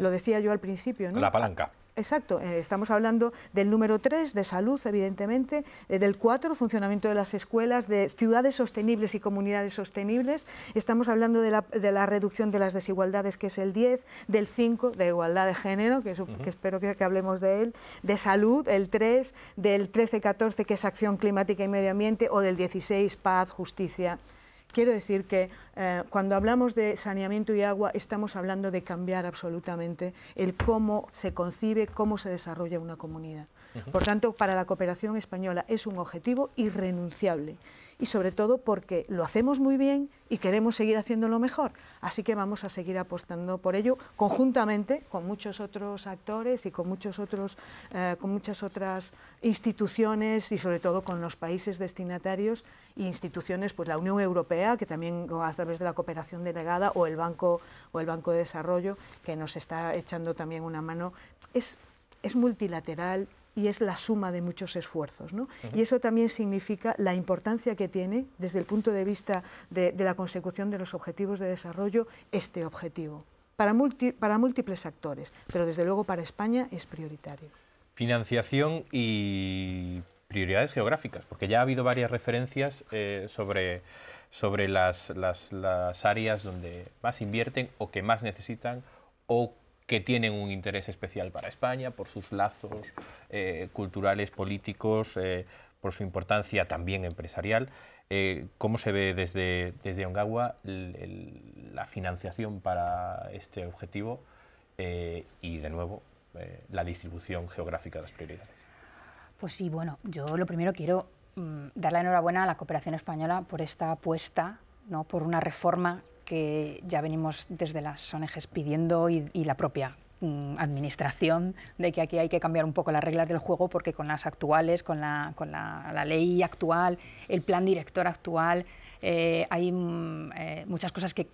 Lo decía yo al principio, ¿no? La palanca. Exacto, eh, estamos hablando del número 3, de salud, evidentemente, eh, del 4, funcionamiento de las escuelas, de ciudades sostenibles y comunidades sostenibles, estamos hablando de la, de la reducción de las desigualdades, que es el 10, del 5, de igualdad de género, que, que espero que, que, hablemos de él, de salud, el 3, del 13-14, que es acción climática y medio ambiente, o del 16, paz, justicia Quiero decir que eh, cuando hablamos de saneamiento y agua estamos hablando de cambiar absolutamente el cómo se concibe, cómo se desarrolla una comunidad. Por tanto, para la cooperación española es un objetivo irrenunciable y sobre todo porque lo hacemos muy bien y queremos seguir haciéndolo mejor. Así que vamos a seguir apostando por ello conjuntamente con muchos otros actores y con, muchos otros, eh, con muchas otras instituciones y sobre todo con los países destinatarios e instituciones, pues la Unión Europea, que también a través de la cooperación delegada o el Banco, o el Banco de Desarrollo, que nos está echando también una mano. Es, es multilateral, y es la suma de muchos esfuerzos. Y eso también significa la importancia que tiene, desde el punto de vista de, la consecución de los objetivos de desarrollo, este objetivo. Para, múltiples actores, pero desde luego para España es prioritario. Financiación y prioridades geográficas, porque ya ha habido varias referencias eh, sobre, sobre las, áreas donde más invierten o que más necesitan o que tienen un interés especial para España por sus lazos eh, culturales, políticos, eh, por su importancia también empresarial. Eh, ¿Cómo se ve desde, desde Ongawa la financiación para este objetivo y, de nuevo, la distribución geográfica de las prioridades? Pues sí, bueno, yo lo primero quiero mm, dar la enhorabuena a la cooperación española por esta apuesta ¿no? por una reforma que ya venimos desde las ONGs pidiendo y, la propia mm, administración de que aquí hay que cambiar un poco las reglas del juego porque con las actuales, con la, con la, ley actual, el plan director actual, eh, hay mm, eh, muchas cosas que,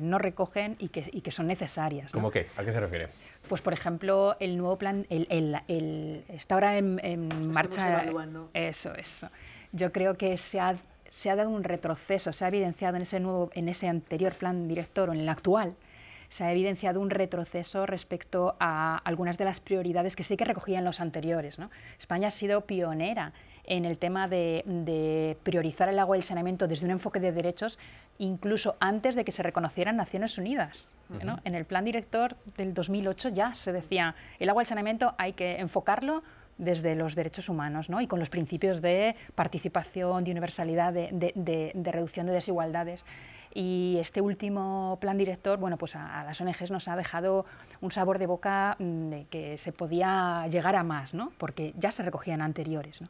no recogen y que, y son necesarias. ¿Cómo qué? ¿A qué se refiere? Pues, por ejemplo, el nuevo plan, el, está ahora en, marcha. Evaluando. Eso, eso. Yo creo que se ha se ha dado un retroceso, se ha evidenciado en ese, nuevo, en ese anterior plan director o en el actual, se ha evidenciado un retroceso respecto a algunas de las prioridades que sí que recogían los anteriores. España ha sido pionera en el tema de, priorizar el agua y el saneamiento desde un enfoque de derechos, incluso antes de que se reconocieran Naciones Unidas. En el plan director del 2008 ya se decía, el agua y el saneamiento hay que enfocarlo desde los derechos humanos ¿no? y con los principios de participación, de universalidad, de, reducción de desigualdades. Y este último plan director, bueno, pues a, las ONGs nos ha dejado un sabor de boca mm, de que se podía llegar a más, ¿no? porque ya se recogían anteriores.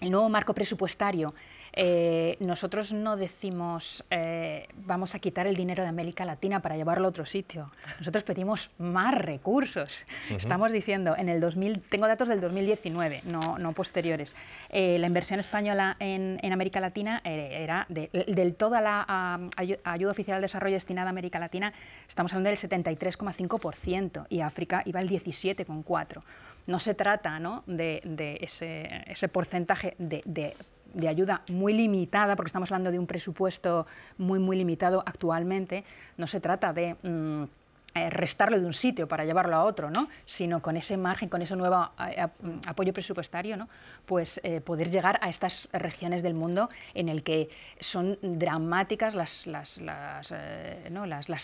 El nuevo marco presupuestario eh, nosotros no decimos eh, vamos a quitar el dinero de América Latina para llevarlo a otro sitio. Nosotros pedimos más recursos. Estamos diciendo, en el 2000, tengo datos del 2019, no, no posteriores. Eh, la inversión española en, en América Latina era del toda la ah, ayuda oficial al desarrollo destinada a América Latina, estamos hablando del 73,5% y África iba al 17,4%. No se trata ¿no? De, ese, porcentaje de de ayuda muy limitada, porque estamos hablando de un presupuesto muy, muy limitado actualmente, no se trata de... Mm, eh, restarlo de un sitio para llevarlo a otro, ¿no? sino con ese margen, con ese nuevo eh, mm, apoyo presupuestario, pues eh, poder llegar a estas regiones del mundo en el que son dramáticas las, las, las,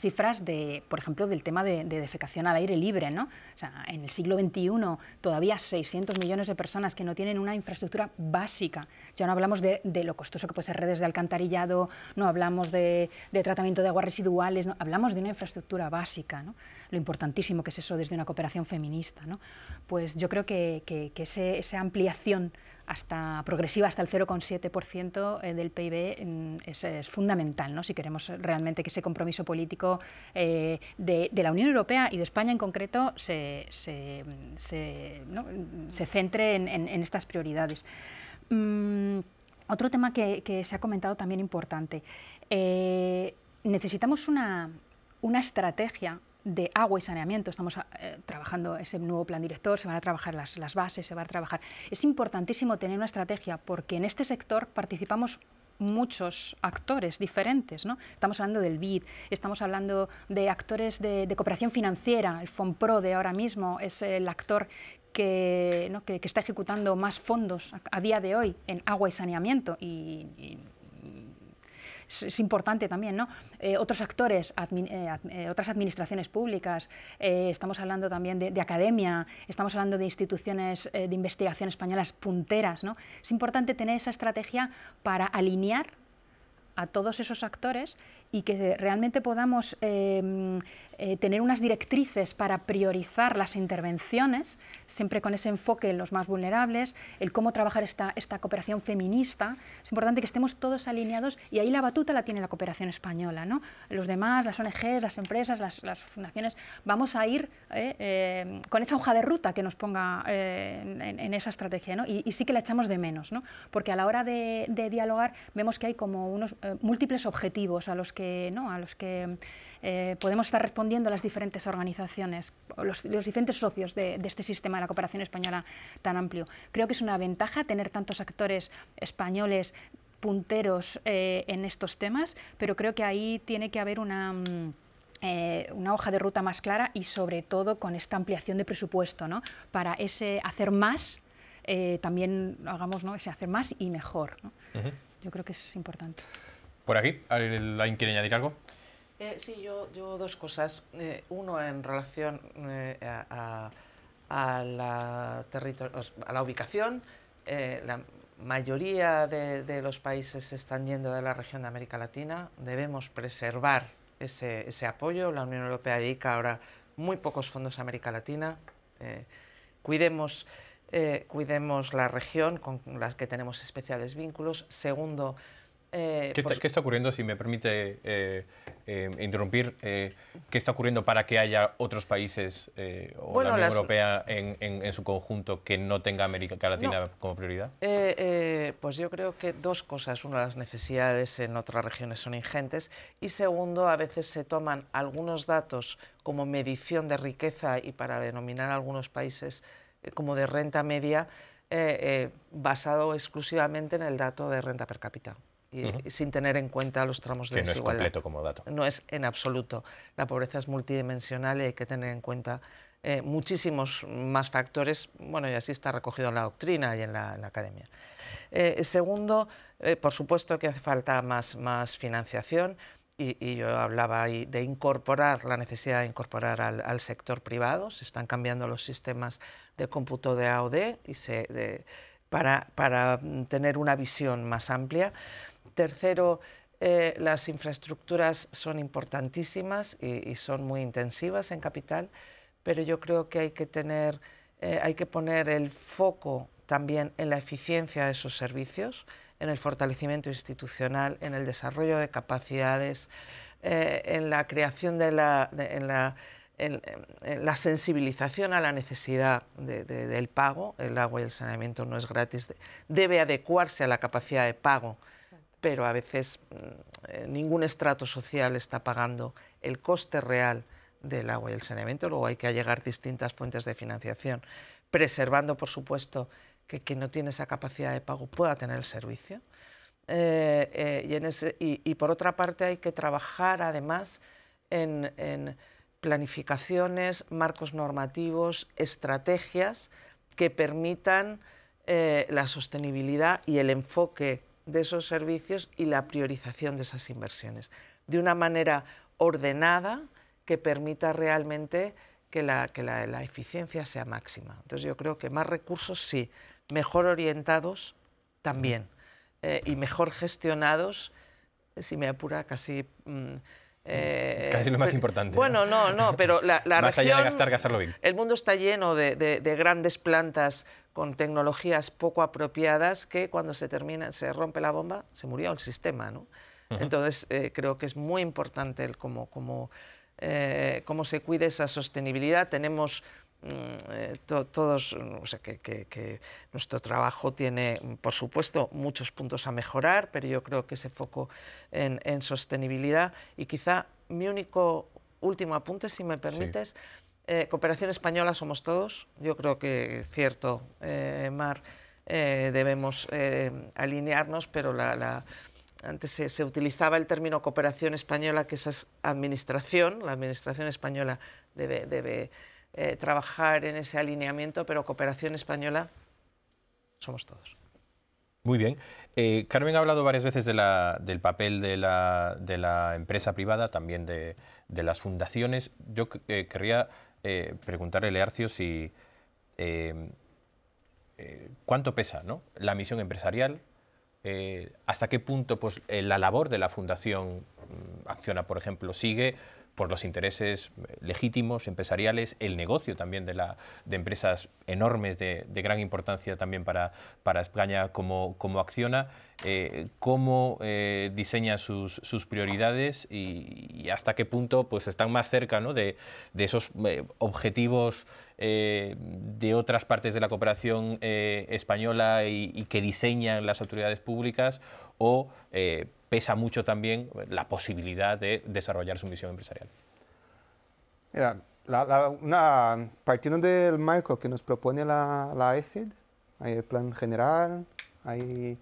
cifras, de, por ejemplo, del tema de, defecación al aire libre. en el siglo XXI todavía 600 millones de personas que no tienen una infraestructura básica. Ya no hablamos de, lo costoso que puede ser redes de alcantarillado, no hablamos de, de tratamiento de aguas residuales, no, hablamos de una infraestructura básica lo importantísimo que es eso desde una cooperación feminista. Pues yo creo que, esa ampliación hasta progresiva hasta el 0,7% eh, del PIB mm, es, fundamental, si queremos realmente que ese compromiso político eh, de, la Unión Europea y de España en concreto se, centre en, estas prioridades. Mm, otro tema que, se ha comentado también importante. Eh, necesitamos una, una estrategia de agua y saneamiento. Estamos eh, trabajando ese nuevo plan director, se van a trabajar las, bases, se va a trabajar. Es importantísimo tener una estrategia porque en este sector participamos muchos actores diferentes. ¿no? Estamos hablando del BID, estamos hablando de actores de, cooperación financiera, el FONPRO de ahora mismo es el actor que, que, está ejecutando más fondos a, día de hoy en agua y saneamiento es, importante también, ¿no? Eh, otros actores, eh, eh, otras administraciones públicas, estamos hablando también de, de, academia, estamos hablando de instituciones de investigación españolas punteras, ¿no? Es importante tener esa estrategia para alinear a todos esos actores y que realmente podamos em, eh, tener unas directrices para priorizar las intervenciones, siempre con ese enfoque en los más vulnerables, el cómo trabajar esta, esta cooperación feminista. Es importante que estemos todos alineados y ahí la batuta la tiene la cooperación española. ¿no? Los demás, las ONGs, las empresas, las, las fundaciones, vamos a ir eh, em, con esa hoja de ruta que nos ponga eh, en, esa estrategia ¿no? y, sí que la echamos de menos, ¿no? porque a la hora de, de dialogar vemos que hay como unos múltiples objetivos a los que a los que eh, podemos estar respondiendo las diferentes organizaciones, los, diferentes socios de, este sistema de la cooperación española tan amplio. Creo que es una ventaja tener tantos actores españoles punteros eh, en estos temas, pero creo que ahí tiene que haber mm, eh, una... hoja de ruta más clara y sobre todo con esta ampliación de presupuesto para ese hacer más también hagamos ¿no? ese hacer más y mejor yo creo que es importante por aquí, ¿alguien quiere añadir algo? Eh, sí, yo, dos cosas. Eh, uno en relación eh, a, la ubicación. la mayoría de, los países están yendo de la región de América Latina. Debemos preservar ese, apoyo. La Unión Europea dedica ahora muy pocos fondos a América Latina. cuidemos, cuidemos la región con la que tenemos especiales vínculos. Segundo, eh, ¿Qué, está, ocurriendo, si me permite eh, eh, interrumpir, qué está ocurriendo para que haya otros países o la Unión Europea en, su conjunto que no tenga América Latina como prioridad? pues yo creo que dos cosas. Una, las necesidades en otras regiones son ingentes y segundo, a veces se toman algunos datos como medición de riqueza y para denominar algunos países como de renta media basado exclusivamente en el dato de renta per cápita. Eh, sin tener en cuenta los tramos de que desigualdad. No es completo como dato. No es en absoluto. La pobreza es multidimensional y hay que tener en cuenta eh, muchísimos más factores, bueno, y así está recogido en la doctrina y en la, academia. Eh, segundo, por supuesto que hace falta más, más financiación. Y, yo hablaba ahí de incorporar, la necesidad de incorporar al, sector privado. Se están cambiando los sistemas de cómputo de AOD y para, para tener una visión más amplia. Tercero, eh, las infraestructuras son importantísimas y, son muy intensivas en capital, pero yo creo que hay que tener, eh, hay que poner el foco también en la eficiencia de esos servicios, en el fortalecimiento institucional, en el desarrollo de capacidades, eh, en la creación de la, en la la sensibilización a la necesidad del pago, el agua y el saneamiento no es gratis, debe adecuarse a la capacidad de pago pero a veces mm, eh, ningún estrato social está pagando el coste real del agua y el saneamiento, luego hay que allegar distintas fuentes de financiación, preservando, por supuesto, que quien no tiene esa capacidad de pago pueda tener el servicio. Eh, eh, y, por otra parte hay que trabajar además en, planificaciones, marcos normativos, estrategias que permitan la sostenibilidad y el enfoque de esos servicios y la priorización de esas inversiones, de una manera ordenada que permita realmente que la, eficiencia sea máxima. Entonces yo creo que más recursos sí, mejor orientados también eh, y mejor gestionados, eh, si me apura, casi... Mm, eh, casi lo más importante. Bueno, no, no, pero la, la Más allá de gastar, gastarlo bien. El mundo está lleno de, de grandes plantas con tecnologías poco apropiadas que cuando se termina, se rompe la bomba, se murió el sistema, ¿no? Entonces, eh, creo que es muy importante el cómo, cómo, eh, cómo se cuide esa sostenibilidad. Tenemos mm, eh, todos, o sea, que, nuestro trabajo tiene, por supuesto, muchos puntos a mejorar, pero yo creo que ese foco en, sostenibilidad y quizá mi único último apunte, si me permites, eh, cooperación española somos todos. Yo creo que cierto, eh, Mar, eh, debemos alinearnos, pero antes se, utilizaba el término cooperación española, que esa es administración. La administración española debe, trabajar en ese alineamiento, pero cooperación española somos todos. Muy bien. Carmen ha hablado varias veces del papel de la, empresa privada, también de, las fundaciones. Yo querría eh, preguntarle a Learcio si em, eh, cuánto pesa la misión empresarial, eh, hasta qué punto pues, la labor de la Fundación mm, Acciona, por ejemplo, sigue por los intereses eh, legítimos, empresariales, el negocio también de, la, empresas enormes de, gran importancia también para, para España cómo Acciona, eh, cómo eh, diseña sus, prioridades y, hasta qué punto pues, están más cerca de, esos objetivos de otras partes de la cooperación española y, y, que diseñan las autoridades públicas o pesa mucho también eh, la posibilidad de desarrollar su misión empresarial. Mira, una, partiendo del marco que nos propone la, la ECID, hay el plan general, hay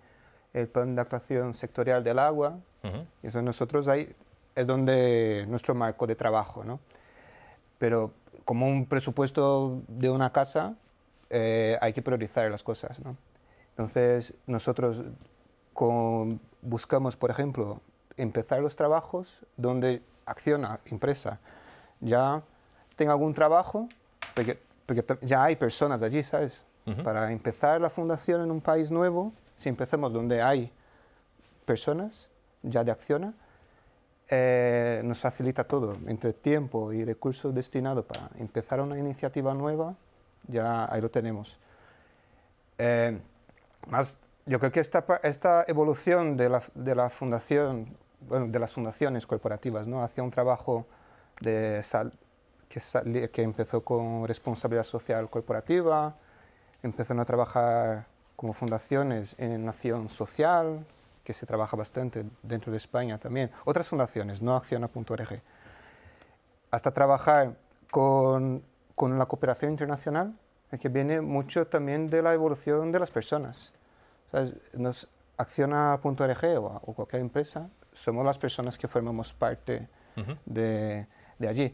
el plan de actuación sectorial del agua, eso nosotros ahí es donde nuestro marco de trabajo, ¿no? Pero como un presupuesto de una casa, eh, hay que priorizar las cosas, ¿no? Entonces, nosotros con buscamos, por ejemplo, empezar los trabajos donde acciona, empresa, ya tenga algún trabajo, porque, ya hay personas allí, ¿sabes? Para empezar la fundación en un país nuevo, si empezamos donde hay personas ya de acciona, eh, nos facilita todo, entre tiempo y recursos destinados para empezar una iniciativa nueva, ya ahí lo tenemos. Eh, más yo creo que esta, evolución de la, fundación, de las fundaciones corporativas, ¿no? hacia un trabajo de que, empezó con responsabilidad social corporativa, empezaron a trabajar como fundaciones en nación social, que se trabaja bastante dentro de España también, otras fundaciones, no acciona.org, hasta trabajar con la cooperación internacional, que viene mucho también de la evolución de las personas. O sea, nos, Acciona.org o, cualquier empresa, somos las personas que formamos parte de, allí.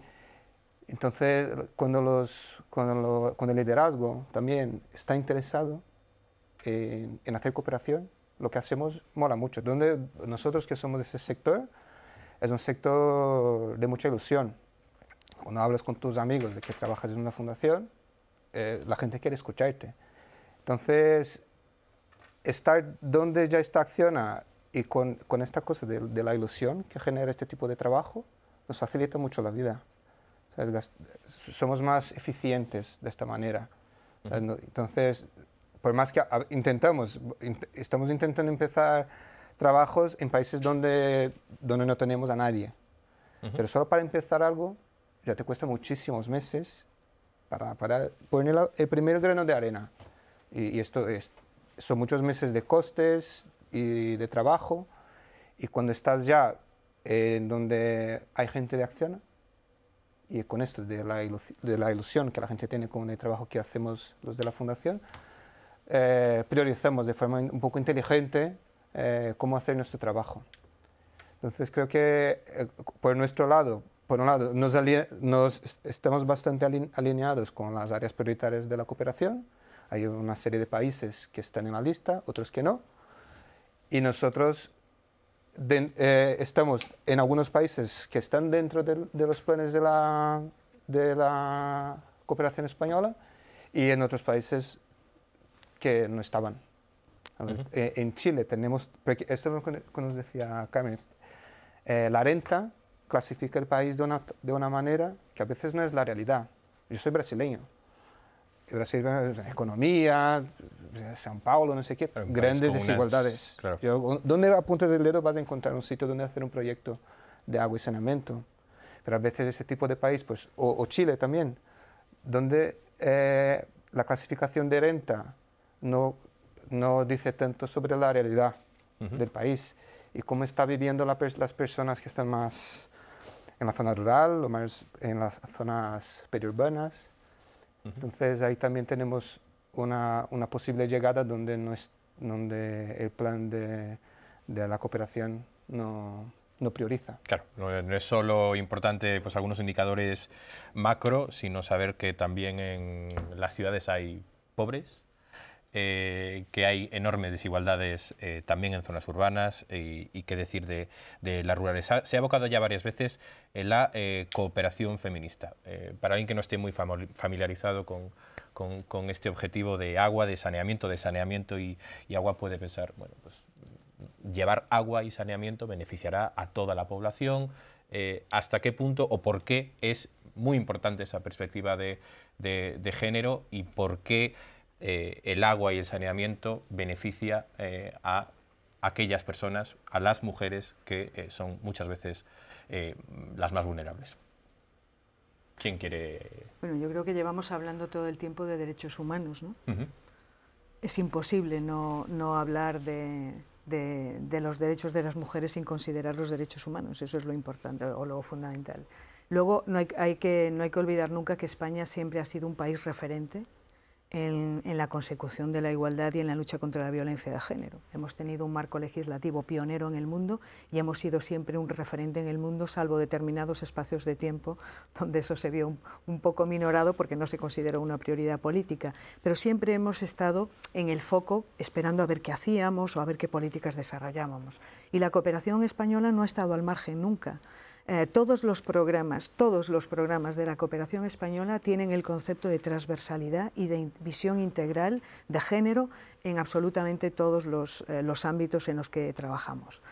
Entonces, cuando, los, el liderazgo también está interesado en, hacer cooperación, lo que hacemos mola mucho. Donde nosotros que somos de ese sector, es un sector de mucha ilusión. Cuando hablas con tus amigos de que trabajas en una fundación, eh, la gente quiere escucharte. Entonces, estar donde ya está ACCIONA y con, con esta cosa de, la ilusión que genera este tipo de trabajo, nos facilita mucho la vida. somos más eficientes de esta manera. entonces, por más que intentamos, estamos intentando empezar trabajos en países donde, donde no tenemos a nadie. Pero solo para empezar algo ya te cuesta muchísimos meses para, para poner el primer grano de arena. Y, y esto, es, son muchos meses de costes y de trabajo, y cuando estás ya en donde hay gente de acción, y con esto de la, de la, ilusión que la gente tiene con el trabajo que hacemos los de la fundación, eh, priorizamos de forma un poco inteligente eh, cómo hacer nuestro trabajo. Entonces creo que eh, por nuestro lado, por un lado, estamos bastante alineados con las áreas prioritarias de la cooperación, hay una serie de países que están en la lista, otros que no. Y nosotros eh, estamos en algunos países que están dentro de, los planes de la, de la cooperación española y en otros países que no estaban. Eh, en Chile tenemos, esto es lo que nos decía Carmen, eh, la renta clasifica el país de una, de una manera que a veces no es la realidad. Yo soy brasileño, Brasil economía, São Paulo, no sé qué, grandes desigualdades. ¿Dónde Yo, donde apuntes el dedo vas a encontrar un sitio donde hacer un proyecto de agua y saneamiento. Pero a veces ese tipo de país, pues, o, Chile también, donde eh, la clasificación de renta no, no dice tanto sobre la realidad del país y cómo está viviendo las personas que están más en la zona rural o más en las zonas periurbanas entonces ahí también tenemos una, posible llegada donde, donde el plan de, la cooperación no, prioriza. Claro, no, no, es solo importante pues, algunos indicadores macro, sino saber que también en las ciudades hay pobres, eh, que hay enormes desigualdades eh, también en zonas urbanas y, qué decir de, de, las rurales. Se ha evocado ya varias veces eh, la cooperación feminista. para alguien que no esté muy familiarizado con, este objetivo de agua, de saneamiento, de saneamiento y, agua puede pensar, bueno, pues llevar agua y saneamiento beneficiará a toda la población, hasta qué punto o por qué es muy importante esa perspectiva de género y por qué eh, el agua y el saneamiento beneficia eh, a aquellas personas, a las mujeres que eh, son muchas veces las más vulnerables. ¿Quién quiere...? Bueno, yo creo que llevamos hablando todo el tiempo de derechos humanos, ¿no? Es imposible no, hablar de, los derechos de las mujeres sin considerar los derechos humanos. Eso es lo importante o lo fundamental. Luego, no hay, que, no hay que olvidar nunca que España siempre ha sido un país referente en, la consecución de la igualdad y en la lucha contra la violencia de género. Hemos tenido un marco legislativo pionero en el mundo y hemos sido siempre un referente en el mundo, salvo determinados espacios de tiempo donde eso se vio un, un poco minorado porque no se consideró una prioridad política. Pero siempre hemos estado en el foco esperando a ver qué hacíamos o a ver qué políticas desarrollábamos. Y la cooperación española no ha estado al margen nunca. Eh, todos los programas, todos los programas de la cooperación española tienen el concepto de transversalidad y de visión integral de género en absolutamente todos los eh, ámbitos en los que trabajamos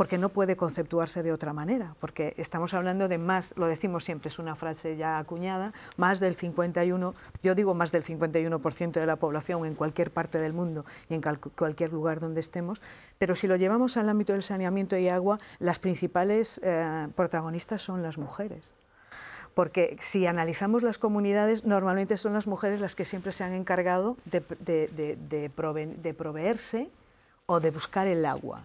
porque no puede conceptuarse de otra manera, porque estamos hablando de más, lo decimos siempre, es una frase ya acuñada, más del 51, yo digo más del 51% de la población en cualquier parte del mundo y en cualquier lugar donde estemos, pero si lo llevamos al ámbito del saneamiento y agua, las principales eh, protagonistas son las mujeres porque si analizamos las comunidades, normalmente son las mujeres las que siempre se han encargado de, proveerse o de buscar el agua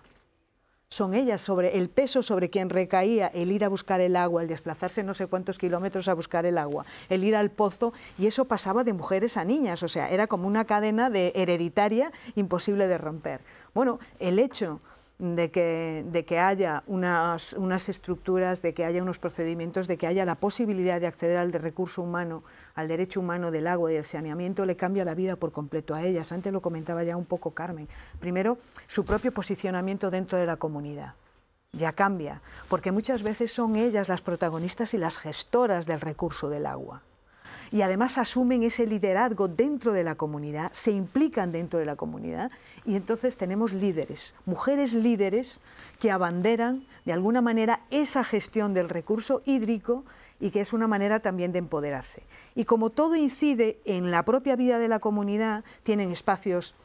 son ellas, sobre el peso sobre quien recaía el ir a buscar el agua, el desplazarse no sé cuántos kilómetros a buscar el agua, el ir al pozo, y eso pasaba de mujeres a niñas, o sea, era como una cadena de hereditaria imposible de romper. Bueno, el hecho de que, de que haya unas, unas estructuras, de que haya unos procedimientos, de que haya la posibilidad de acceder al recurso humano, al derecho humano del agua y el saneamiento, le cambia la vida por completo a ellas. Antes lo comentaba ya un poco Carmen. Primero, su propio posicionamiento dentro de la comunidad ya cambia, porque muchas veces son ellas las protagonistas y las gestoras del recurso del agua y además asumen ese liderazgo dentro de la comunidad, se implican dentro de la comunidad y entonces tenemos líderes, mujeres líderes que abanderan de alguna manera esa gestión del recurso hídrico y que es una manera también de empoderarse. Y como todo incide en la propia vida de la comunidad, tienen espacios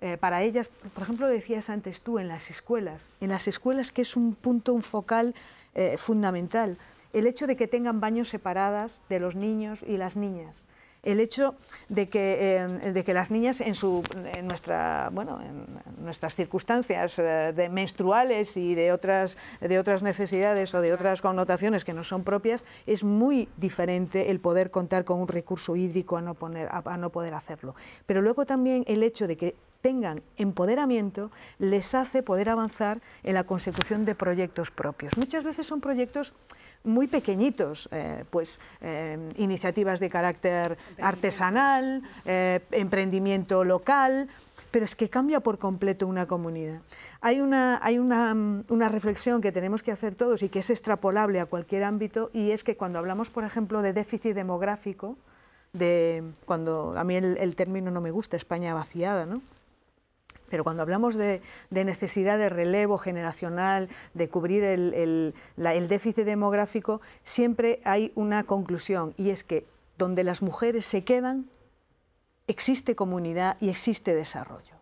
eh, para ellas, por ejemplo, decías antes tú, en las escuelas, en las escuelas que es un punto, un focal eh, fundamental el hecho de que tengan baños separadas de los niños y las niñas, el hecho de que, eh, las niñas en, su, en nuestra, bueno, en nuestras circunstancias eh, de menstruales y de otras, de otras necesidades o de otras connotaciones que no son propias, es muy diferente el poder contar con un recurso hídrico a no, a no poder hacerlo. Pero luego también el hecho de que tengan empoderamiento les hace poder avanzar en la consecución de proyectos propios. Muchas veces son proyectos muy pequeñitos, eh, pues eh, iniciativas de carácter artesanal, eh, emprendimiento local, pero es que cambia por completo una comunidad. Hay, una, hay una, una, reflexión que tenemos que hacer todos y que es extrapolable a cualquier ámbito y es que cuando hablamos, por ejemplo, de déficit demográfico, de cuando a mí el, el término no me gusta, España vaciada, ¿no? pero cuando hablamos de, necesidad de relevo generacional, de cubrir el, déficit demográfico, siempre hay una conclusión y es que donde las mujeres se quedan, existe comunidad y existe desarrollo.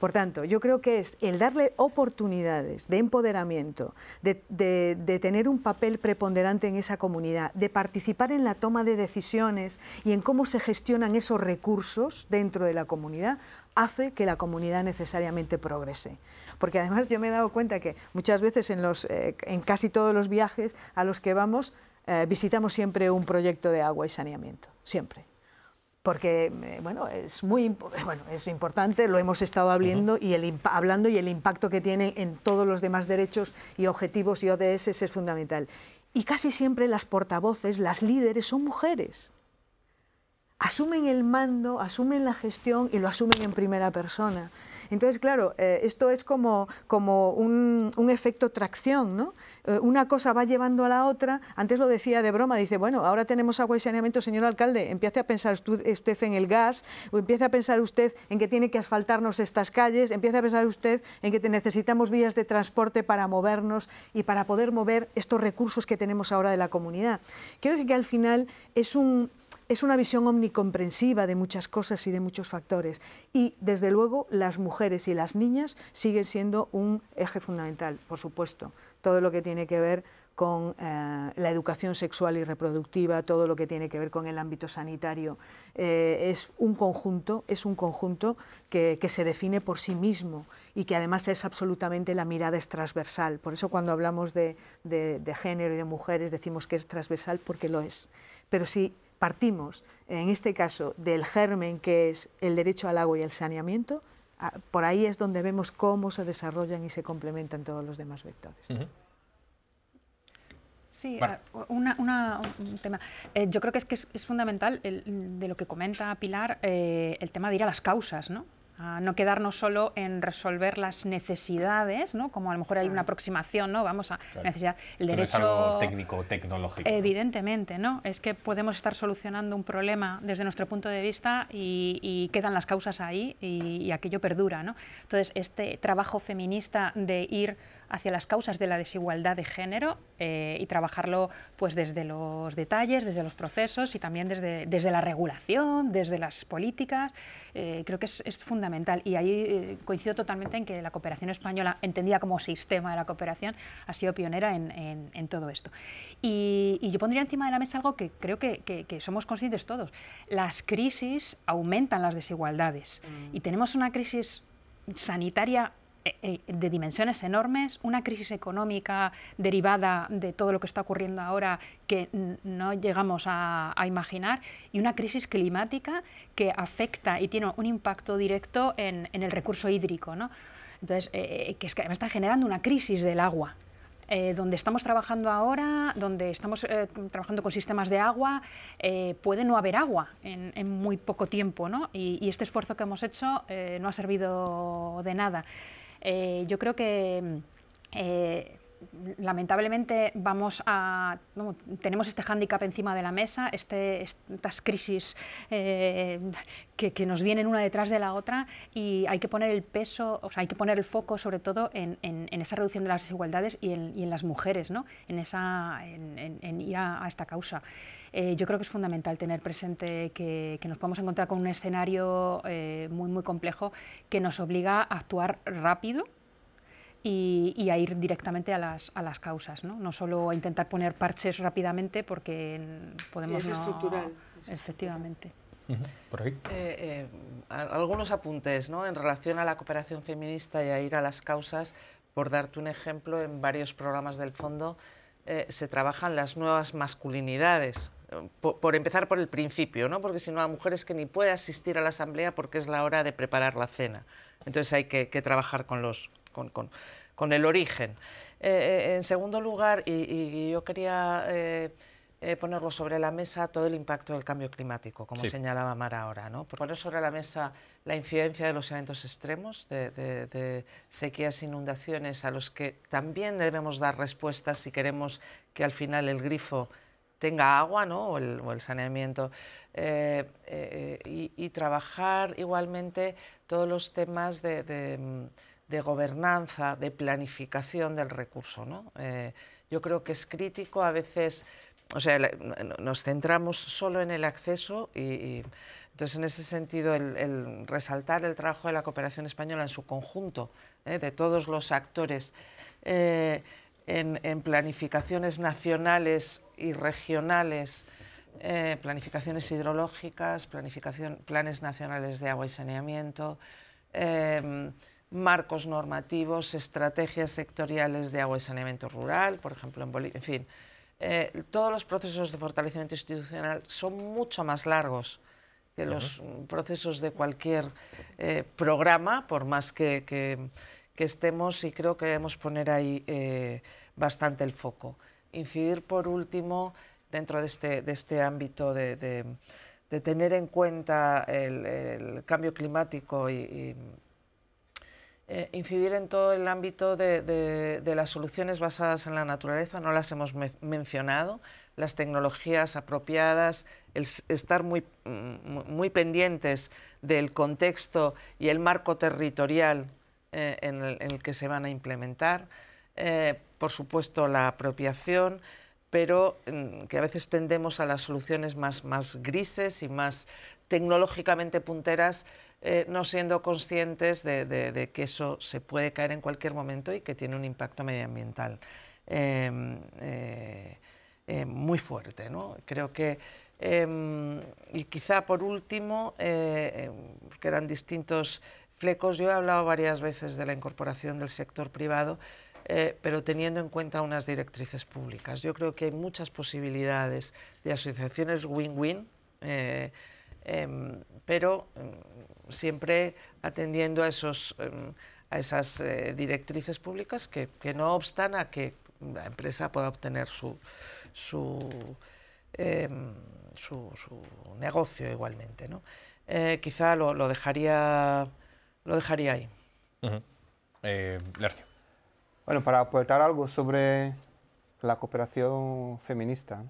Por tanto, yo creo que es el darle oportunidades de empoderamiento, de, tener un papel preponderante en esa comunidad, de participar en la toma de decisiones y en cómo se gestionan esos recursos dentro de la comunidad, hace que la comunidad necesariamente progrese. Porque además yo me he dado cuenta que muchas veces en, los, eh, en casi todos los viajes a los que vamos eh, visitamos siempre un proyecto de agua y saneamiento, siempre. Porque eh, bueno, es muy es importante, lo hemos estado hablando, y el, hablando y el impacto que tiene en todos los demás derechos y objetivos y ODS es fundamental. Y casi siempre las portavoces, las líderes son mujeres asumen el mando, asumen la gestión y lo asumen en primera persona. Entonces, claro, eh, esto es como, como un, efecto tracción, ¿no? Eh, una cosa va llevando a la otra. Antes lo decía de broma, dice, bueno, ahora tenemos agua y saneamiento, señor alcalde, empiece a pensar usted en el gas, o empiece a pensar usted en que tiene que asfaltarnos estas calles, empiece a pensar usted en que necesitamos vías de transporte para movernos y para poder mover estos recursos que tenemos ahora de la comunidad. Quiero decir que al final es un es una visión omnicomprensiva de muchas cosas y de muchos factores. Y desde luego las mujeres y las niñas siguen siendo un eje fundamental, por supuesto. Todo lo que tiene que ver con eh, la educación sexual y reproductiva, todo lo que tiene que ver con el ámbito sanitario. Eh, es un conjunto, es un conjunto que, se define por sí mismo y que además es absolutamente la mirada es transversal. Por eso cuando hablamos de, género y de mujeres decimos que es transversal porque lo es. Pero partimos, en este caso, del germen que es el derecho al agua y el saneamiento, ah, por ahí es donde vemos cómo se desarrollan y se complementan todos los demás vectores. Sí, ah, un tema. Eh, yo creo que es, que es, fundamental de lo que comenta Pilar, eh, el tema de ir a las causas, ¿no? a no quedarnos solo en resolver las necesidades, ¿no? como a lo mejor hay una aproximación, ¿no? vamos a necesidad. El derecho, técnico, tecnológico. Evidentemente, ¿no? es que podemos estar solucionando un problema desde nuestro punto de vista y, quedan las causas ahí y, y aquello perdura. ¿no? Entonces, este trabajo feminista de ir hacia las causas de la desigualdad de género eh, y trabajarlo pues, desde los detalles, desde los procesos y también desde, desde la regulación, desde las políticas. Eh, creo que es, fundamental y ahí eh, coincido totalmente en que la cooperación española, entendida como sistema de la cooperación, ha sido pionera en, todo esto. Y, yo pondría encima de la mesa algo que creo que, somos conscientes todos. Las crisis aumentan las desigualdades mm. y tenemos una crisis sanitaria eh, eh, de dimensiones enormes, una crisis económica derivada de todo lo que está ocurriendo ahora que no llegamos a, imaginar y una crisis climática que afecta y tiene un impacto directo en, el recurso hídrico. Entonces, eh, que, que además está generando una crisis del agua. donde estamos trabajando ahora, donde estamos trabajando con sistemas de agua, puede no haber agua en, muy poco tiempo, y, y, este esfuerzo que hemos hecho no ha servido de nada. Eh, yo creo que eh, lamentablemente vamos a, tenemos este hándicap encima de la mesa, este, estas crisis eh, que, nos vienen una detrás de la otra y hay que poner el peso, o hay que poner el foco sobre todo en, esa reducción de las desigualdades y en, las mujeres, ¿no? en, esa, en, ir a, esta causa. Eh, yo creo que es fundamental tener presente que, que nos podemos encontrar con un escenario eh, muy, muy complejo que nos obliga a actuar rápido y, a ir directamente a las, a las causas, ¿no? no solo a intentar poner parches rápidamente porque podemos sí, es estructural. Efectivamente. Por ahí. Eh, eh, algunos apuntes ¿no? en relación a la cooperación feminista y a ir a las causas. Por darte un ejemplo, en varios programas del fondo eh, se trabajan las nuevas masculinidades. Por, empezar por el principio, ¿no? porque si no la mujer es que ni puede asistir a la asamblea porque es la hora de preparar la cena. Entonces hay que, que trabajar con los, con, el origen. Eh, eh, en segundo lugar, y, yo quería eh, ponerlo sobre la mesa, todo el impacto del cambio climático, como señalaba Mara ahora, ¿no? poner sobre la mesa la incidencia de los eventos extremos, de, sequías, inundaciones, a los que también debemos dar respuestas si queremos que al final el grifo tenga agua o, el, saneamiento, y, trabajar igualmente todos los temas de mm, de gobernanza, de planificación del recurso. Eh, yo creo que es crítico a veces, o sea, nos centramos solo en el acceso y, entonces en ese sentido el, resaltar el trabajo de la cooperación española en su conjunto, ¿eh? de todos los actores. Eh, en, planificaciones nacionales y regionales, planificaciones hidrológicas, planificación, planes nacionales de agua y saneamiento, marcos normativos, estrategias sectoriales de agua y saneamiento rural, por ejemplo, en Bolivia, en fin. Eh, todos los procesos de fortalecimiento institucional son mucho más largos que los procesos de cualquier eh, programa, por más que, estemos, y creo que debemos poner ahí eh, bastante el foco. Incidir, por último, dentro de este, este ámbito de, tener en cuenta el, cambio climático y, eh, incidir en todo el ámbito de, las soluciones basadas en la naturaleza, no las hemos mencionado, las tecnologías apropiadas, el estar muy, mm, muy pendientes del contexto y el marco territorial eh, en, el, que se van a implementar, eh, por supuesto la apropiación, pero mm, que a veces tendemos a las soluciones más grises y más tecnológicamente punteras eh, no siendo conscientes de, que eso se puede caer en cualquier momento y que tiene un impacto medioambiental em, eh, eh, muy fuerte. ¿no? Creo que, em, y quizá por último, em, que eran distintos flecos, yo he hablado varias veces de la incorporación del sector privado, pero teniendo en cuenta unas directrices públicas. Yo creo que hay muchas posibilidades de asociaciones win-win. Em, pero em, siempre atendiendo a, esos, em, a esas eh, directrices públicas que, no obstan a que la empresa pueda obtener su, su, negocio igualmente. Eh, quizá lo, dejaría, lo dejaría ahí. Uh bueno, para aportar algo sobre la cooperación feminista,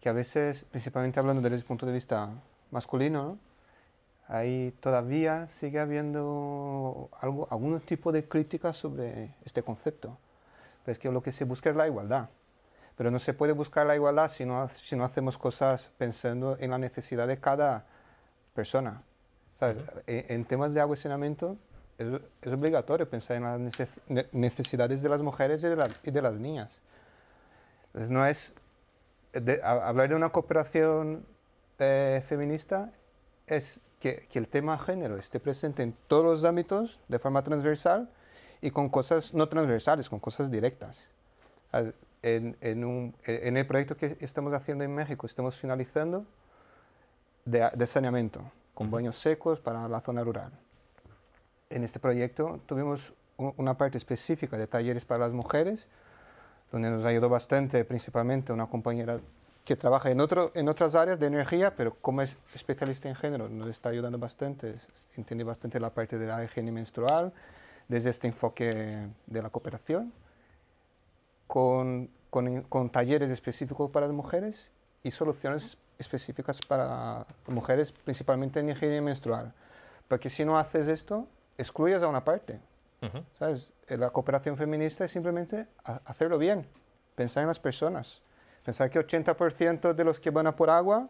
que a veces, principalmente hablando desde el punto de vista masculino, Ahí todavía sigue habiendo algo, algún tipo de crítica sobre este concepto. Pero es que lo que se busca es la igualdad. Pero no se puede buscar la igualdad si no, si no hacemos cosas pensando en la necesidad de cada persona. en, temas de agua y saneamiento es, obligatorio pensar en las necesidades de las mujeres y de, las niñas. Entonces no es hablar de una cooperación feminista es que, el tema género esté presente en todos los ámbitos de forma transversal y con cosas no transversales, con cosas directas. En, el proyecto que estamos haciendo en México, estamos finalizando de, saneamiento, con baños secos para la zona rural. En este proyecto tuvimos una parte específica de talleres para las mujeres, donde nos ayudó bastante principalmente una compañera que trabaja en, otro, en otras áreas de energía, pero como es especialista en género, nos está ayudando bastante, entiende bastante la parte de la higiene menstrual, desde este enfoque de la cooperación, con, con, talleres específicos para las mujeres y soluciones específicas para mujeres, principalmente en higiene menstrual. Porque si no haces esto, excluyes a una parte. ¿Sabes? La cooperación feminista es simplemente hacerlo bien, pensar en las personas Pensar que 80% de los que van a por agua,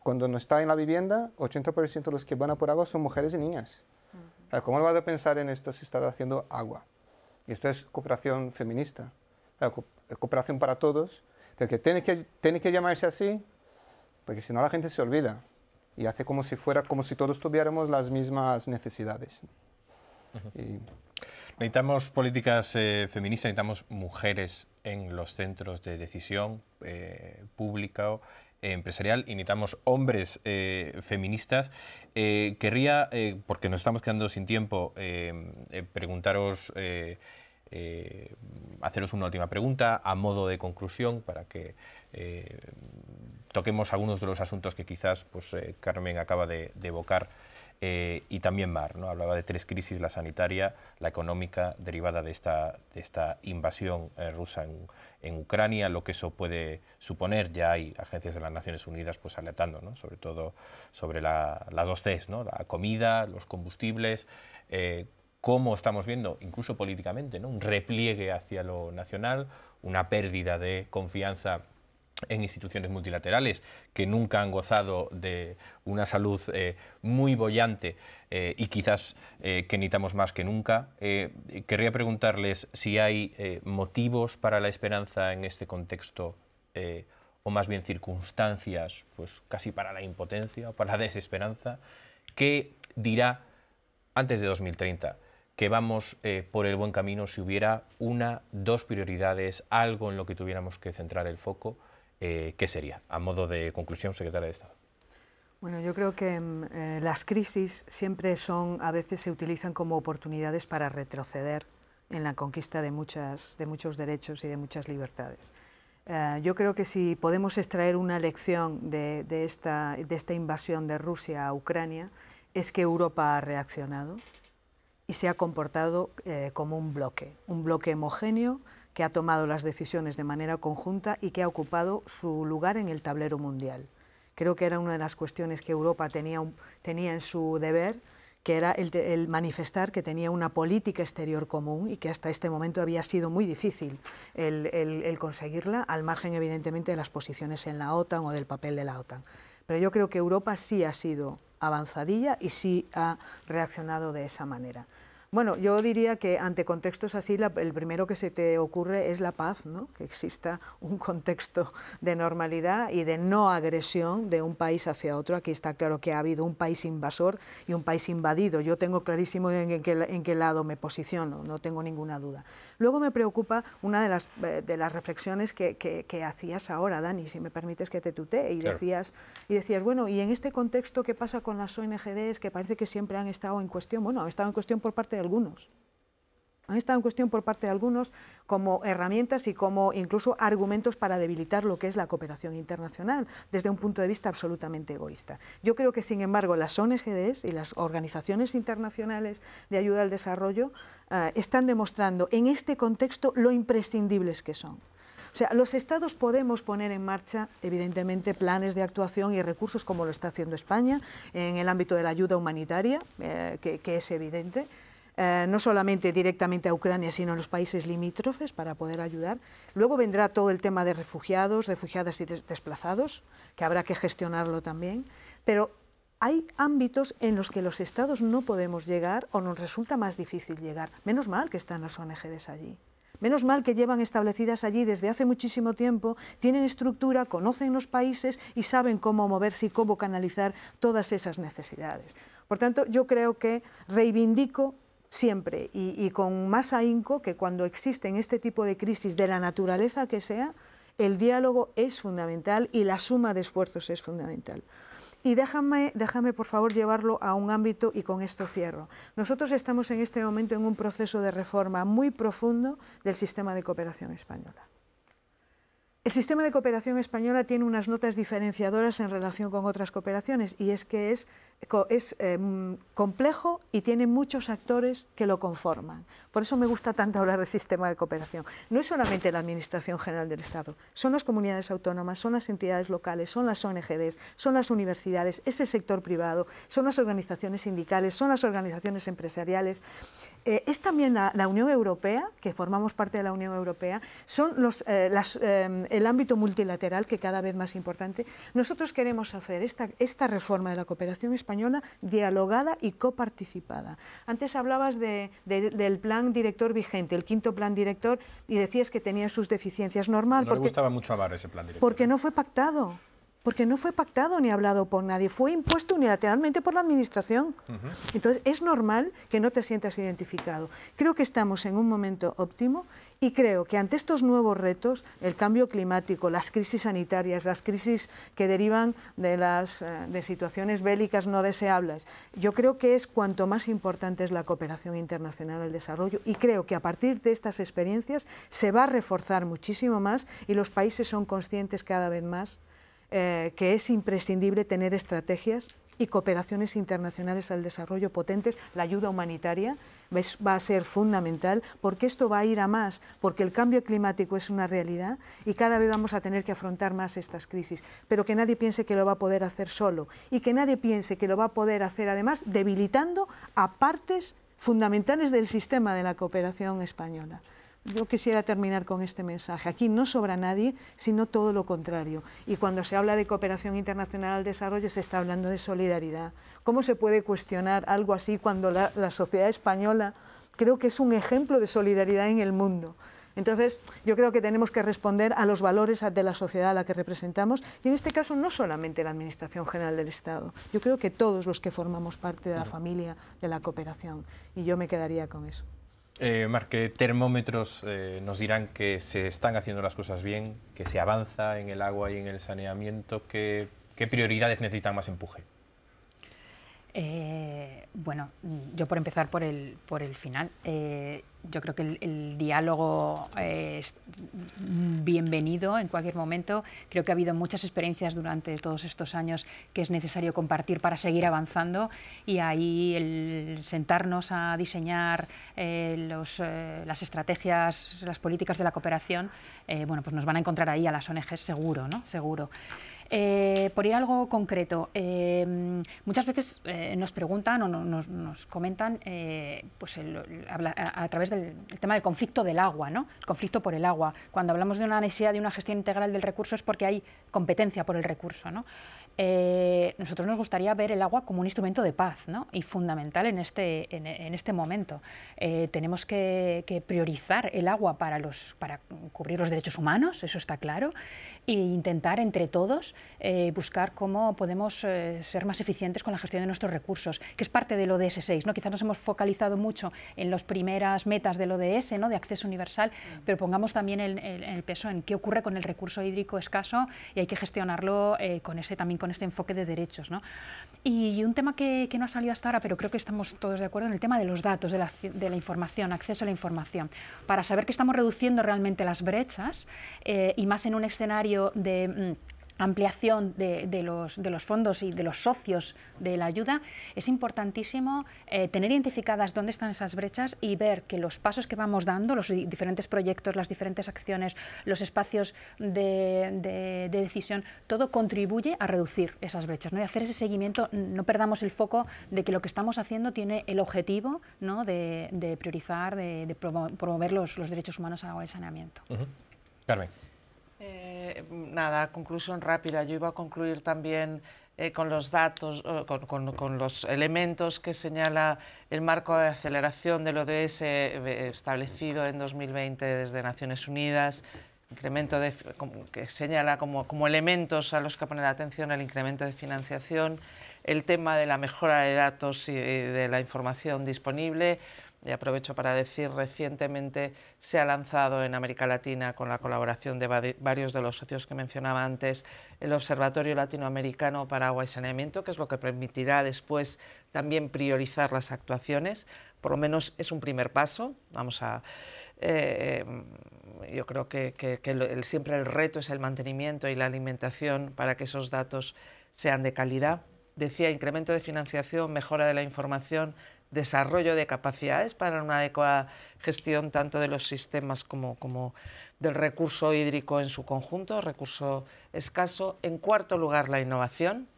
cuando no está en la vivienda, 80% de los que van a por agua son mujeres y niñas. ¿Cómo -huh. ¿Cómo vas a pensar en esto si está haciendo agua? Y esto es cooperación feminista, cooperación para todos, que tiene, que tiene que llamarse así, porque si no la gente se olvida y hace como si fuera, como si todos tuviéramos las mismas necesidades. Necesitamos políticas eh, feministas, necesitamos mujeres en los centros de decisión eh, pública o empresarial y necesitamos hombres eh, feministas. querría, porque nos estamos quedando sin tiempo, preguntaros, haceros una última pregunta a modo de conclusión para que toquemos algunos de los asuntos que quizás pues, Carmen acaba de evocar. Eh, y también mar. ¿no? Hablaba de tres crisis, la sanitaria, la económica, derivada de esta, esta invasión eh, rusa en, Ucrania, lo que eso puede suponer. Ya hay agencias de las Naciones Unidas pues, alertando, ¿no? sobre todo sobre las dos Cs, ¿no? la comida, los combustibles. Eh, cómo estamos viendo, incluso políticamente, ¿no? un repliegue hacia lo nacional, una pérdida de confianza en instituciones multilaterales que nunca han gozado de una salud eh, muy bollante eh, y quizás eh, que necesitamos más que nunca. querría preguntarles si hay motivos para la esperanza en este contexto o más bien circunstancias, pues casi para la impotencia o para la desesperanza. ¿Qué dirá antes de 2030? que vamos por el buen camino si hubiera una, dos prioridades, algo en lo que tuviéramos que centrar el foco. Eh, ¿qué sería? A modo de conclusión, secretaria de Estado. Bueno, yo creo que mm, eh, las crisis siempre son, a veces se utilizan como oportunidades para retroceder en la conquista de, muchas, de muchos derechos y de muchas libertades. Eh, yo creo que si podemos extraer una lección de, esta, invasión de Rusia a Ucrania, es que Europa ha reaccionado y se ha comportado como un bloque, un bloque homogéneo que ha tomado las decisiones de manera conjunta y que ha ocupado su lugar en el tablero mundial. Creo que era una de las cuestiones que Europa tenía, en su deber, que era el, manifestar que tenía una política exterior común y que hasta este momento había sido muy difícil el conseguirla, al margen evidentemente de las posiciones en la OTAN o del papel de la OTAN. Pero yo creo que Europa sí ha sido avanzadilla y sí ha reaccionado de esa manera. Bueno, yo diría que ante contextos así, el primero que se te ocurre es la paz, ¿no? que exista un contexto de normalidad y de no agresión de un país hacia otro. Aquí está claro que ha habido un país invasor y un país invadido. Yo tengo clarísimo en, qué, lado me posiciono, no tengo ninguna duda. Luego me preocupa una de las, eh, reflexiones que, hacías ahora, Dani, si me permites que te tutee, y, decías, y decías, bueno, y en este contexto, ¿qué pasa con las ONGDs que parece que siempre han estado en cuestión? Bueno, han estado en cuestión por parte de algunos. Han estado en cuestión por parte de algunos como herramientas y como incluso argumentos para debilitar lo que es la cooperación internacional desde un punto de vista absolutamente egoísta. Yo creo que, sin embargo, las ONGDs y las organizaciones internacionales de ayuda al desarrollo eh, están demostrando en este contexto lo imprescindibles que son. O sea, los estados podemos poner en marcha, evidentemente, planes de actuación y recursos como lo está haciendo España en el ámbito de la ayuda humanitaria, eh, que es evidente, eh, no solamente directamente a Ucrania, sino a los países limítrofes para poder ayudar. Luego vendrá todo el tema de refugiados, refugiadas y desplazados, que habrá que gestionarlo también. Pero hay ámbitos en los que los estados no podemos llegar o nos resulta más difícil llegar. Menos mal que están las ONGs allí. Menos mal que llevan establecidas allí desde hace muchísimo tiempo, tienen estructura, conocen los países y saben cómo moverse y cómo canalizar todas esas necesidades. Por tanto, yo creo que reivindico siempre y, con más ahínco que cuando existen este tipo de crisis de la naturaleza que sea, el diálogo es fundamental y la suma de esfuerzos es fundamental. Y déjame, déjame, por favor, llevarlo a un ámbito y con esto cierro. Nosotros estamos en este momento en un proceso de reforma muy profundo del sistema de cooperación española. El sistema de cooperación española tiene unas notas diferenciadoras en relación con otras cooperaciones y es que es es em, complejo y tiene muchos actores que lo conforman. Por eso me gusta tanto hablar del sistema de cooperación. No es solamente la Administración General del Estado, son las comunidades autónomas, son las entidades locales, son las ONGDs, son las universidades, es el sector privado, son las organizaciones sindicales, son las organizaciones empresariales. Eh, es también la, Unión Europea, que formamos parte de la Unión Europea, son los, eh, em, el ámbito multilateral que cada vez más importante. Nosotros queremos hacer esta, esta reforma de la cooperación española dialogada y coparticipada. Antes hablabas del plan director vigente, el quinto plan director, y decías que tenía sus deficiencias normal. No porque, gustaba mucho a ese plan director. Porque no fue pactado porque no fue pactado ni hablado por nadie, fue impuesto unilateralmente por la Administración. Entonces, es normal que no te sientas identificado. Creo que estamos en un momento óptimo y creo que ante estos nuevos retos, el cambio climático, las crisis sanitarias, las crisis que derivan de, las, eh, de situaciones bélicas no deseables, yo creo que es cuanto más importante es la cooperación internacional al desarrollo y creo que a partir de estas experiencias se va a reforzar muchísimo más y los países son conscientes cada vez más eh, que es imprescindible tener estrategias y cooperaciones internacionales al desarrollo potentes, la ayuda humanitaria va a ser fundamental porque esto va a ir a más, porque el cambio climático es una realidad y cada vez vamos a tener que afrontar más estas crisis, pero que nadie piense que lo va a poder hacer solo y que nadie piense que lo va a poder hacer además debilitando a partes fundamentales del sistema de la cooperación española yo quisiera terminar con este mensaje. Aquí no sobra nadie, sino todo lo contrario. Y cuando se habla de cooperación internacional al desarrollo, se está hablando de solidaridad. ¿Cómo se puede cuestionar algo así cuando la, la sociedad española creo que es un ejemplo de solidaridad en el mundo? Entonces, yo creo que tenemos que responder a los valores de la sociedad a la que representamos y en este caso no solamente la Administración General del Estado, yo creo que todos los que formamos parte de la familia de la cooperación y yo me quedaría con eso. Eh, Marque, termómetros eh, nos dirán que se están haciendo las cosas bien, que se avanza en el agua y en el saneamiento? ¿Qué, qué prioridades necesitan más empuje? Eh, bueno, yo por empezar por el, por el final, eh, yo creo que el, diálogo es bienvenido en cualquier momento. Creo que ha habido muchas experiencias durante todos estos años que es necesario compartir para seguir avanzando y ahí el sentarnos a diseñar eh, las estrategias, las políticas de la cooperación, bueno, pues nos van a encontrar ahí a las ONGs seguro, ¿no? Seguro. Eh, por ir a algo concreto, eh, muchas veces eh, nos preguntan o nos, comentan eh, pues a, través del tema del conflicto del agua, ¿no? conflicto por el agua. Cuando hablamos de una necesidad de una gestión integral del recurso es porque hay competencia por el recurso, ¿no? Eh, nosotros nos gustaría ver el agua como un instrumento de paz ¿no? y fundamental en este, en, este momento. Eh, tenemos que, priorizar el agua para, los, para cubrir los derechos humanos, eso está claro, e intentar entre todos eh, buscar cómo podemos ser más eficientes con la gestión de nuestros recursos, que es parte del ODS 6. ¿no? Quizás nos hemos focalizado mucho en las primeras metas del ODS, ¿no? de acceso universal, mm. pero pongamos también el, el, peso en qué ocurre con el recurso hídrico escaso y hay que gestionarlo con ese también con este enfoque de derechos. Y un tema que, no ha salido hasta ahora, pero creo que estamos todos de acuerdo en el tema de los datos, de la, información, acceso a la información, para saber que estamos reduciendo realmente las brechas eh, y más en un escenario de... Mm, ampliación de, los, fondos y de los socios de la ayuda, es importantísimo eh, tener identificadas dónde están esas brechas y ver que los pasos que vamos dando, los diferentes proyectos, las diferentes acciones, los espacios de, decisión, todo contribuye a reducir esas brechas. ¿no? Y hacer ese seguimiento, no perdamos el foco de que lo que estamos haciendo tiene el objetivo de, priorizar, de, promover los, derechos humanos al agua y saneamiento. Carmen. Eh, nada, conclusión rápida. Yo iba a concluir también eh, con los datos, eh, con, los elementos que señala el marco de aceleración del ODS establecido en 2020 desde Naciones Unidas, incremento que señala como, como elementos a los que poner atención el incremento de financiación, el tema de la mejora de datos y de la información disponible. Y aprovecho para decir, recientemente se ha lanzado en América Latina, con la colaboración de varios de los socios que mencionaba antes, el Observatorio Latinoamericano para Agua y Saneamiento, que es lo que permitirá después también priorizar las actuaciones. Por lo menos es un primer paso. Vamos a, eh, yo creo que, siempre el reto es el mantenimiento y la alimentación para que esos datos sean de calidad decía incremento de financiación, mejora de la información, desarrollo de capacidades para una adecuada gestión tanto de los sistemas como, del recurso hídrico en su conjunto, recurso escaso. En cuarto lugar, la innovación.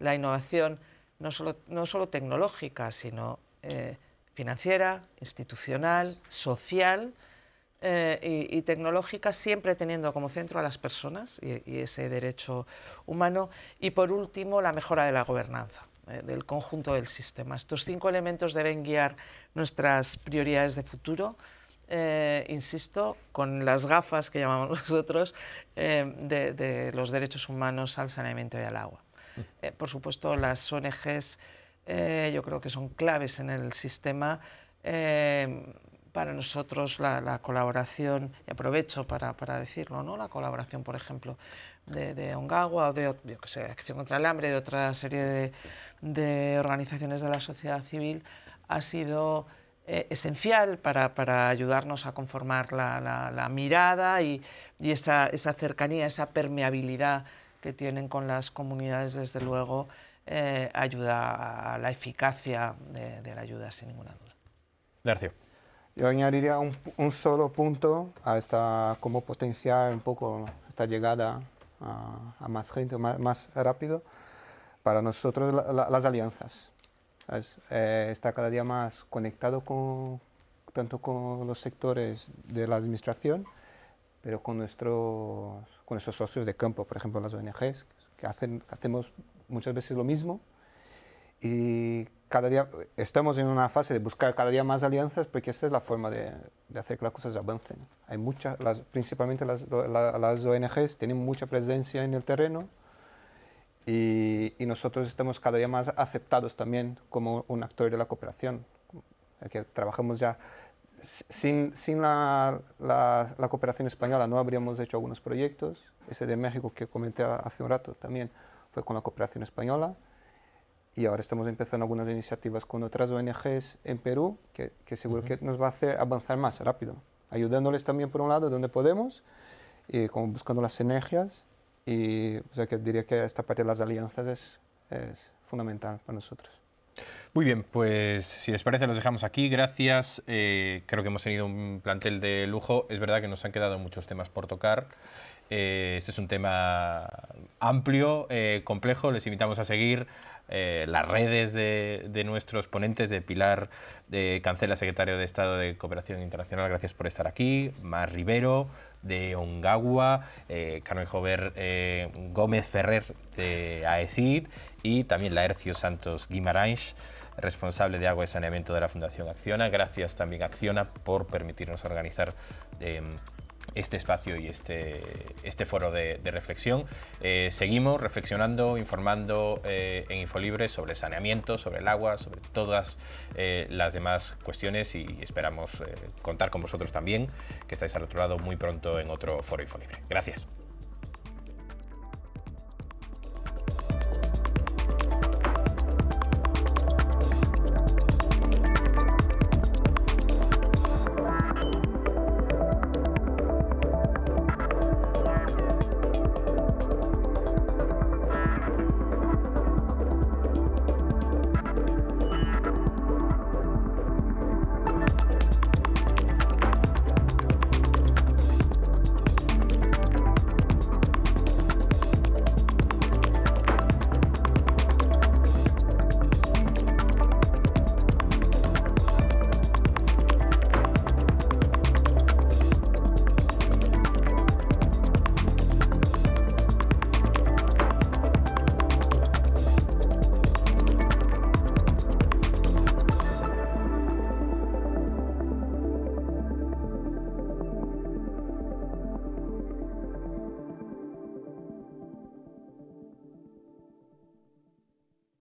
La innovación no solo, no solo tecnológica, sino eh, financiera, institucional, social eh, y, tecnológica, siempre teniendo como centro a las personas y, ese derecho humano. Y por último, la mejora de la gobernanza eh, del conjunto del sistema. Estos cinco elementos deben guiar nuestras prioridades de futuro. Eh, insisto, con las gafas que llamamos nosotros de, los derechos humanos al saneamiento y al agua. por supuesto, las ONGs yo creo que son claves en el sistema para nosotros la, colaboración, y aprovecho para, decirlo, ¿no? la colaboración, por ejemplo, de, Ongagua, o de sé, Acción contra el Hambre, de otra serie de, organizaciones de la sociedad civil, ha sido eh, esencial para, ayudarnos a conformar la, mirada y, esa, cercanía, esa permeabilidad que tienen con las comunidades, desde luego, eh, ayuda a la eficacia de, la ayuda, sin ninguna duda. Gracias. Yo añadiría un, solo punto a esta, potenciar un poco esta llegada a, más gente, más, rápido. Para nosotros las alianzas. Eh, está cada día más conectado con, tanto con los sectores de la administración, pero con nuestros, con socios de campo, por ejemplo las ONGs, que, hacen, que hacemos muchas veces lo mismo, y cada día estamos en una fase de buscar cada día más alianzas porque esa es la forma de, hacer que las cosas avancen. Hay muchas, principalmente las, ONGs tienen mucha presencia en el terreno y, nosotros estamos cada día más aceptados también como un actor de la cooperación, que trabajamos ya. Sin, la, la cooperación española no habríamos hecho algunos proyectos, ese de México que comenté hace un rato también fue con la cooperación española, y ahora estamos empezando algunas iniciativas con otras ONGs en Perú, que, seguro que nos va a hacer avanzar más rápido, ayudándoles también por un lado donde podemos, y como buscando las sinergias, y o sea, que diría que esta parte de las alianzas es, es fundamental para nosotros. Muy bien, pues si les parece los dejamos aquí. Gracias. Eh, creo que hemos tenido un plantel de lujo. Es verdad que nos han quedado muchos temas por tocar. Eh, este es un tema amplio, eh, complejo. Les invitamos a seguir eh, las redes de, nuestros ponentes, de Pilar de Cancela, secretario de Estado de Cooperación Internacional, gracias por estar aquí, Mar Rivero de Ongagua, eh, Carmen Jover eh, Gómez Ferrer de AECID y también Laercio Santos Guimarães, responsable de agua y saneamiento de la Fundación Acciona. Gracias también Acciona por permitirnos organizar em, este espacio y este, este foro de, reflexión. Eh, seguimos reflexionando, informando eh, en Infolibre sobre saneamiento, sobre el agua, sobre todas eh, las demás cuestiones y esperamos contar con vosotros también, que estáis al otro lado muy pronto en otro foro Infolibre. Gracias.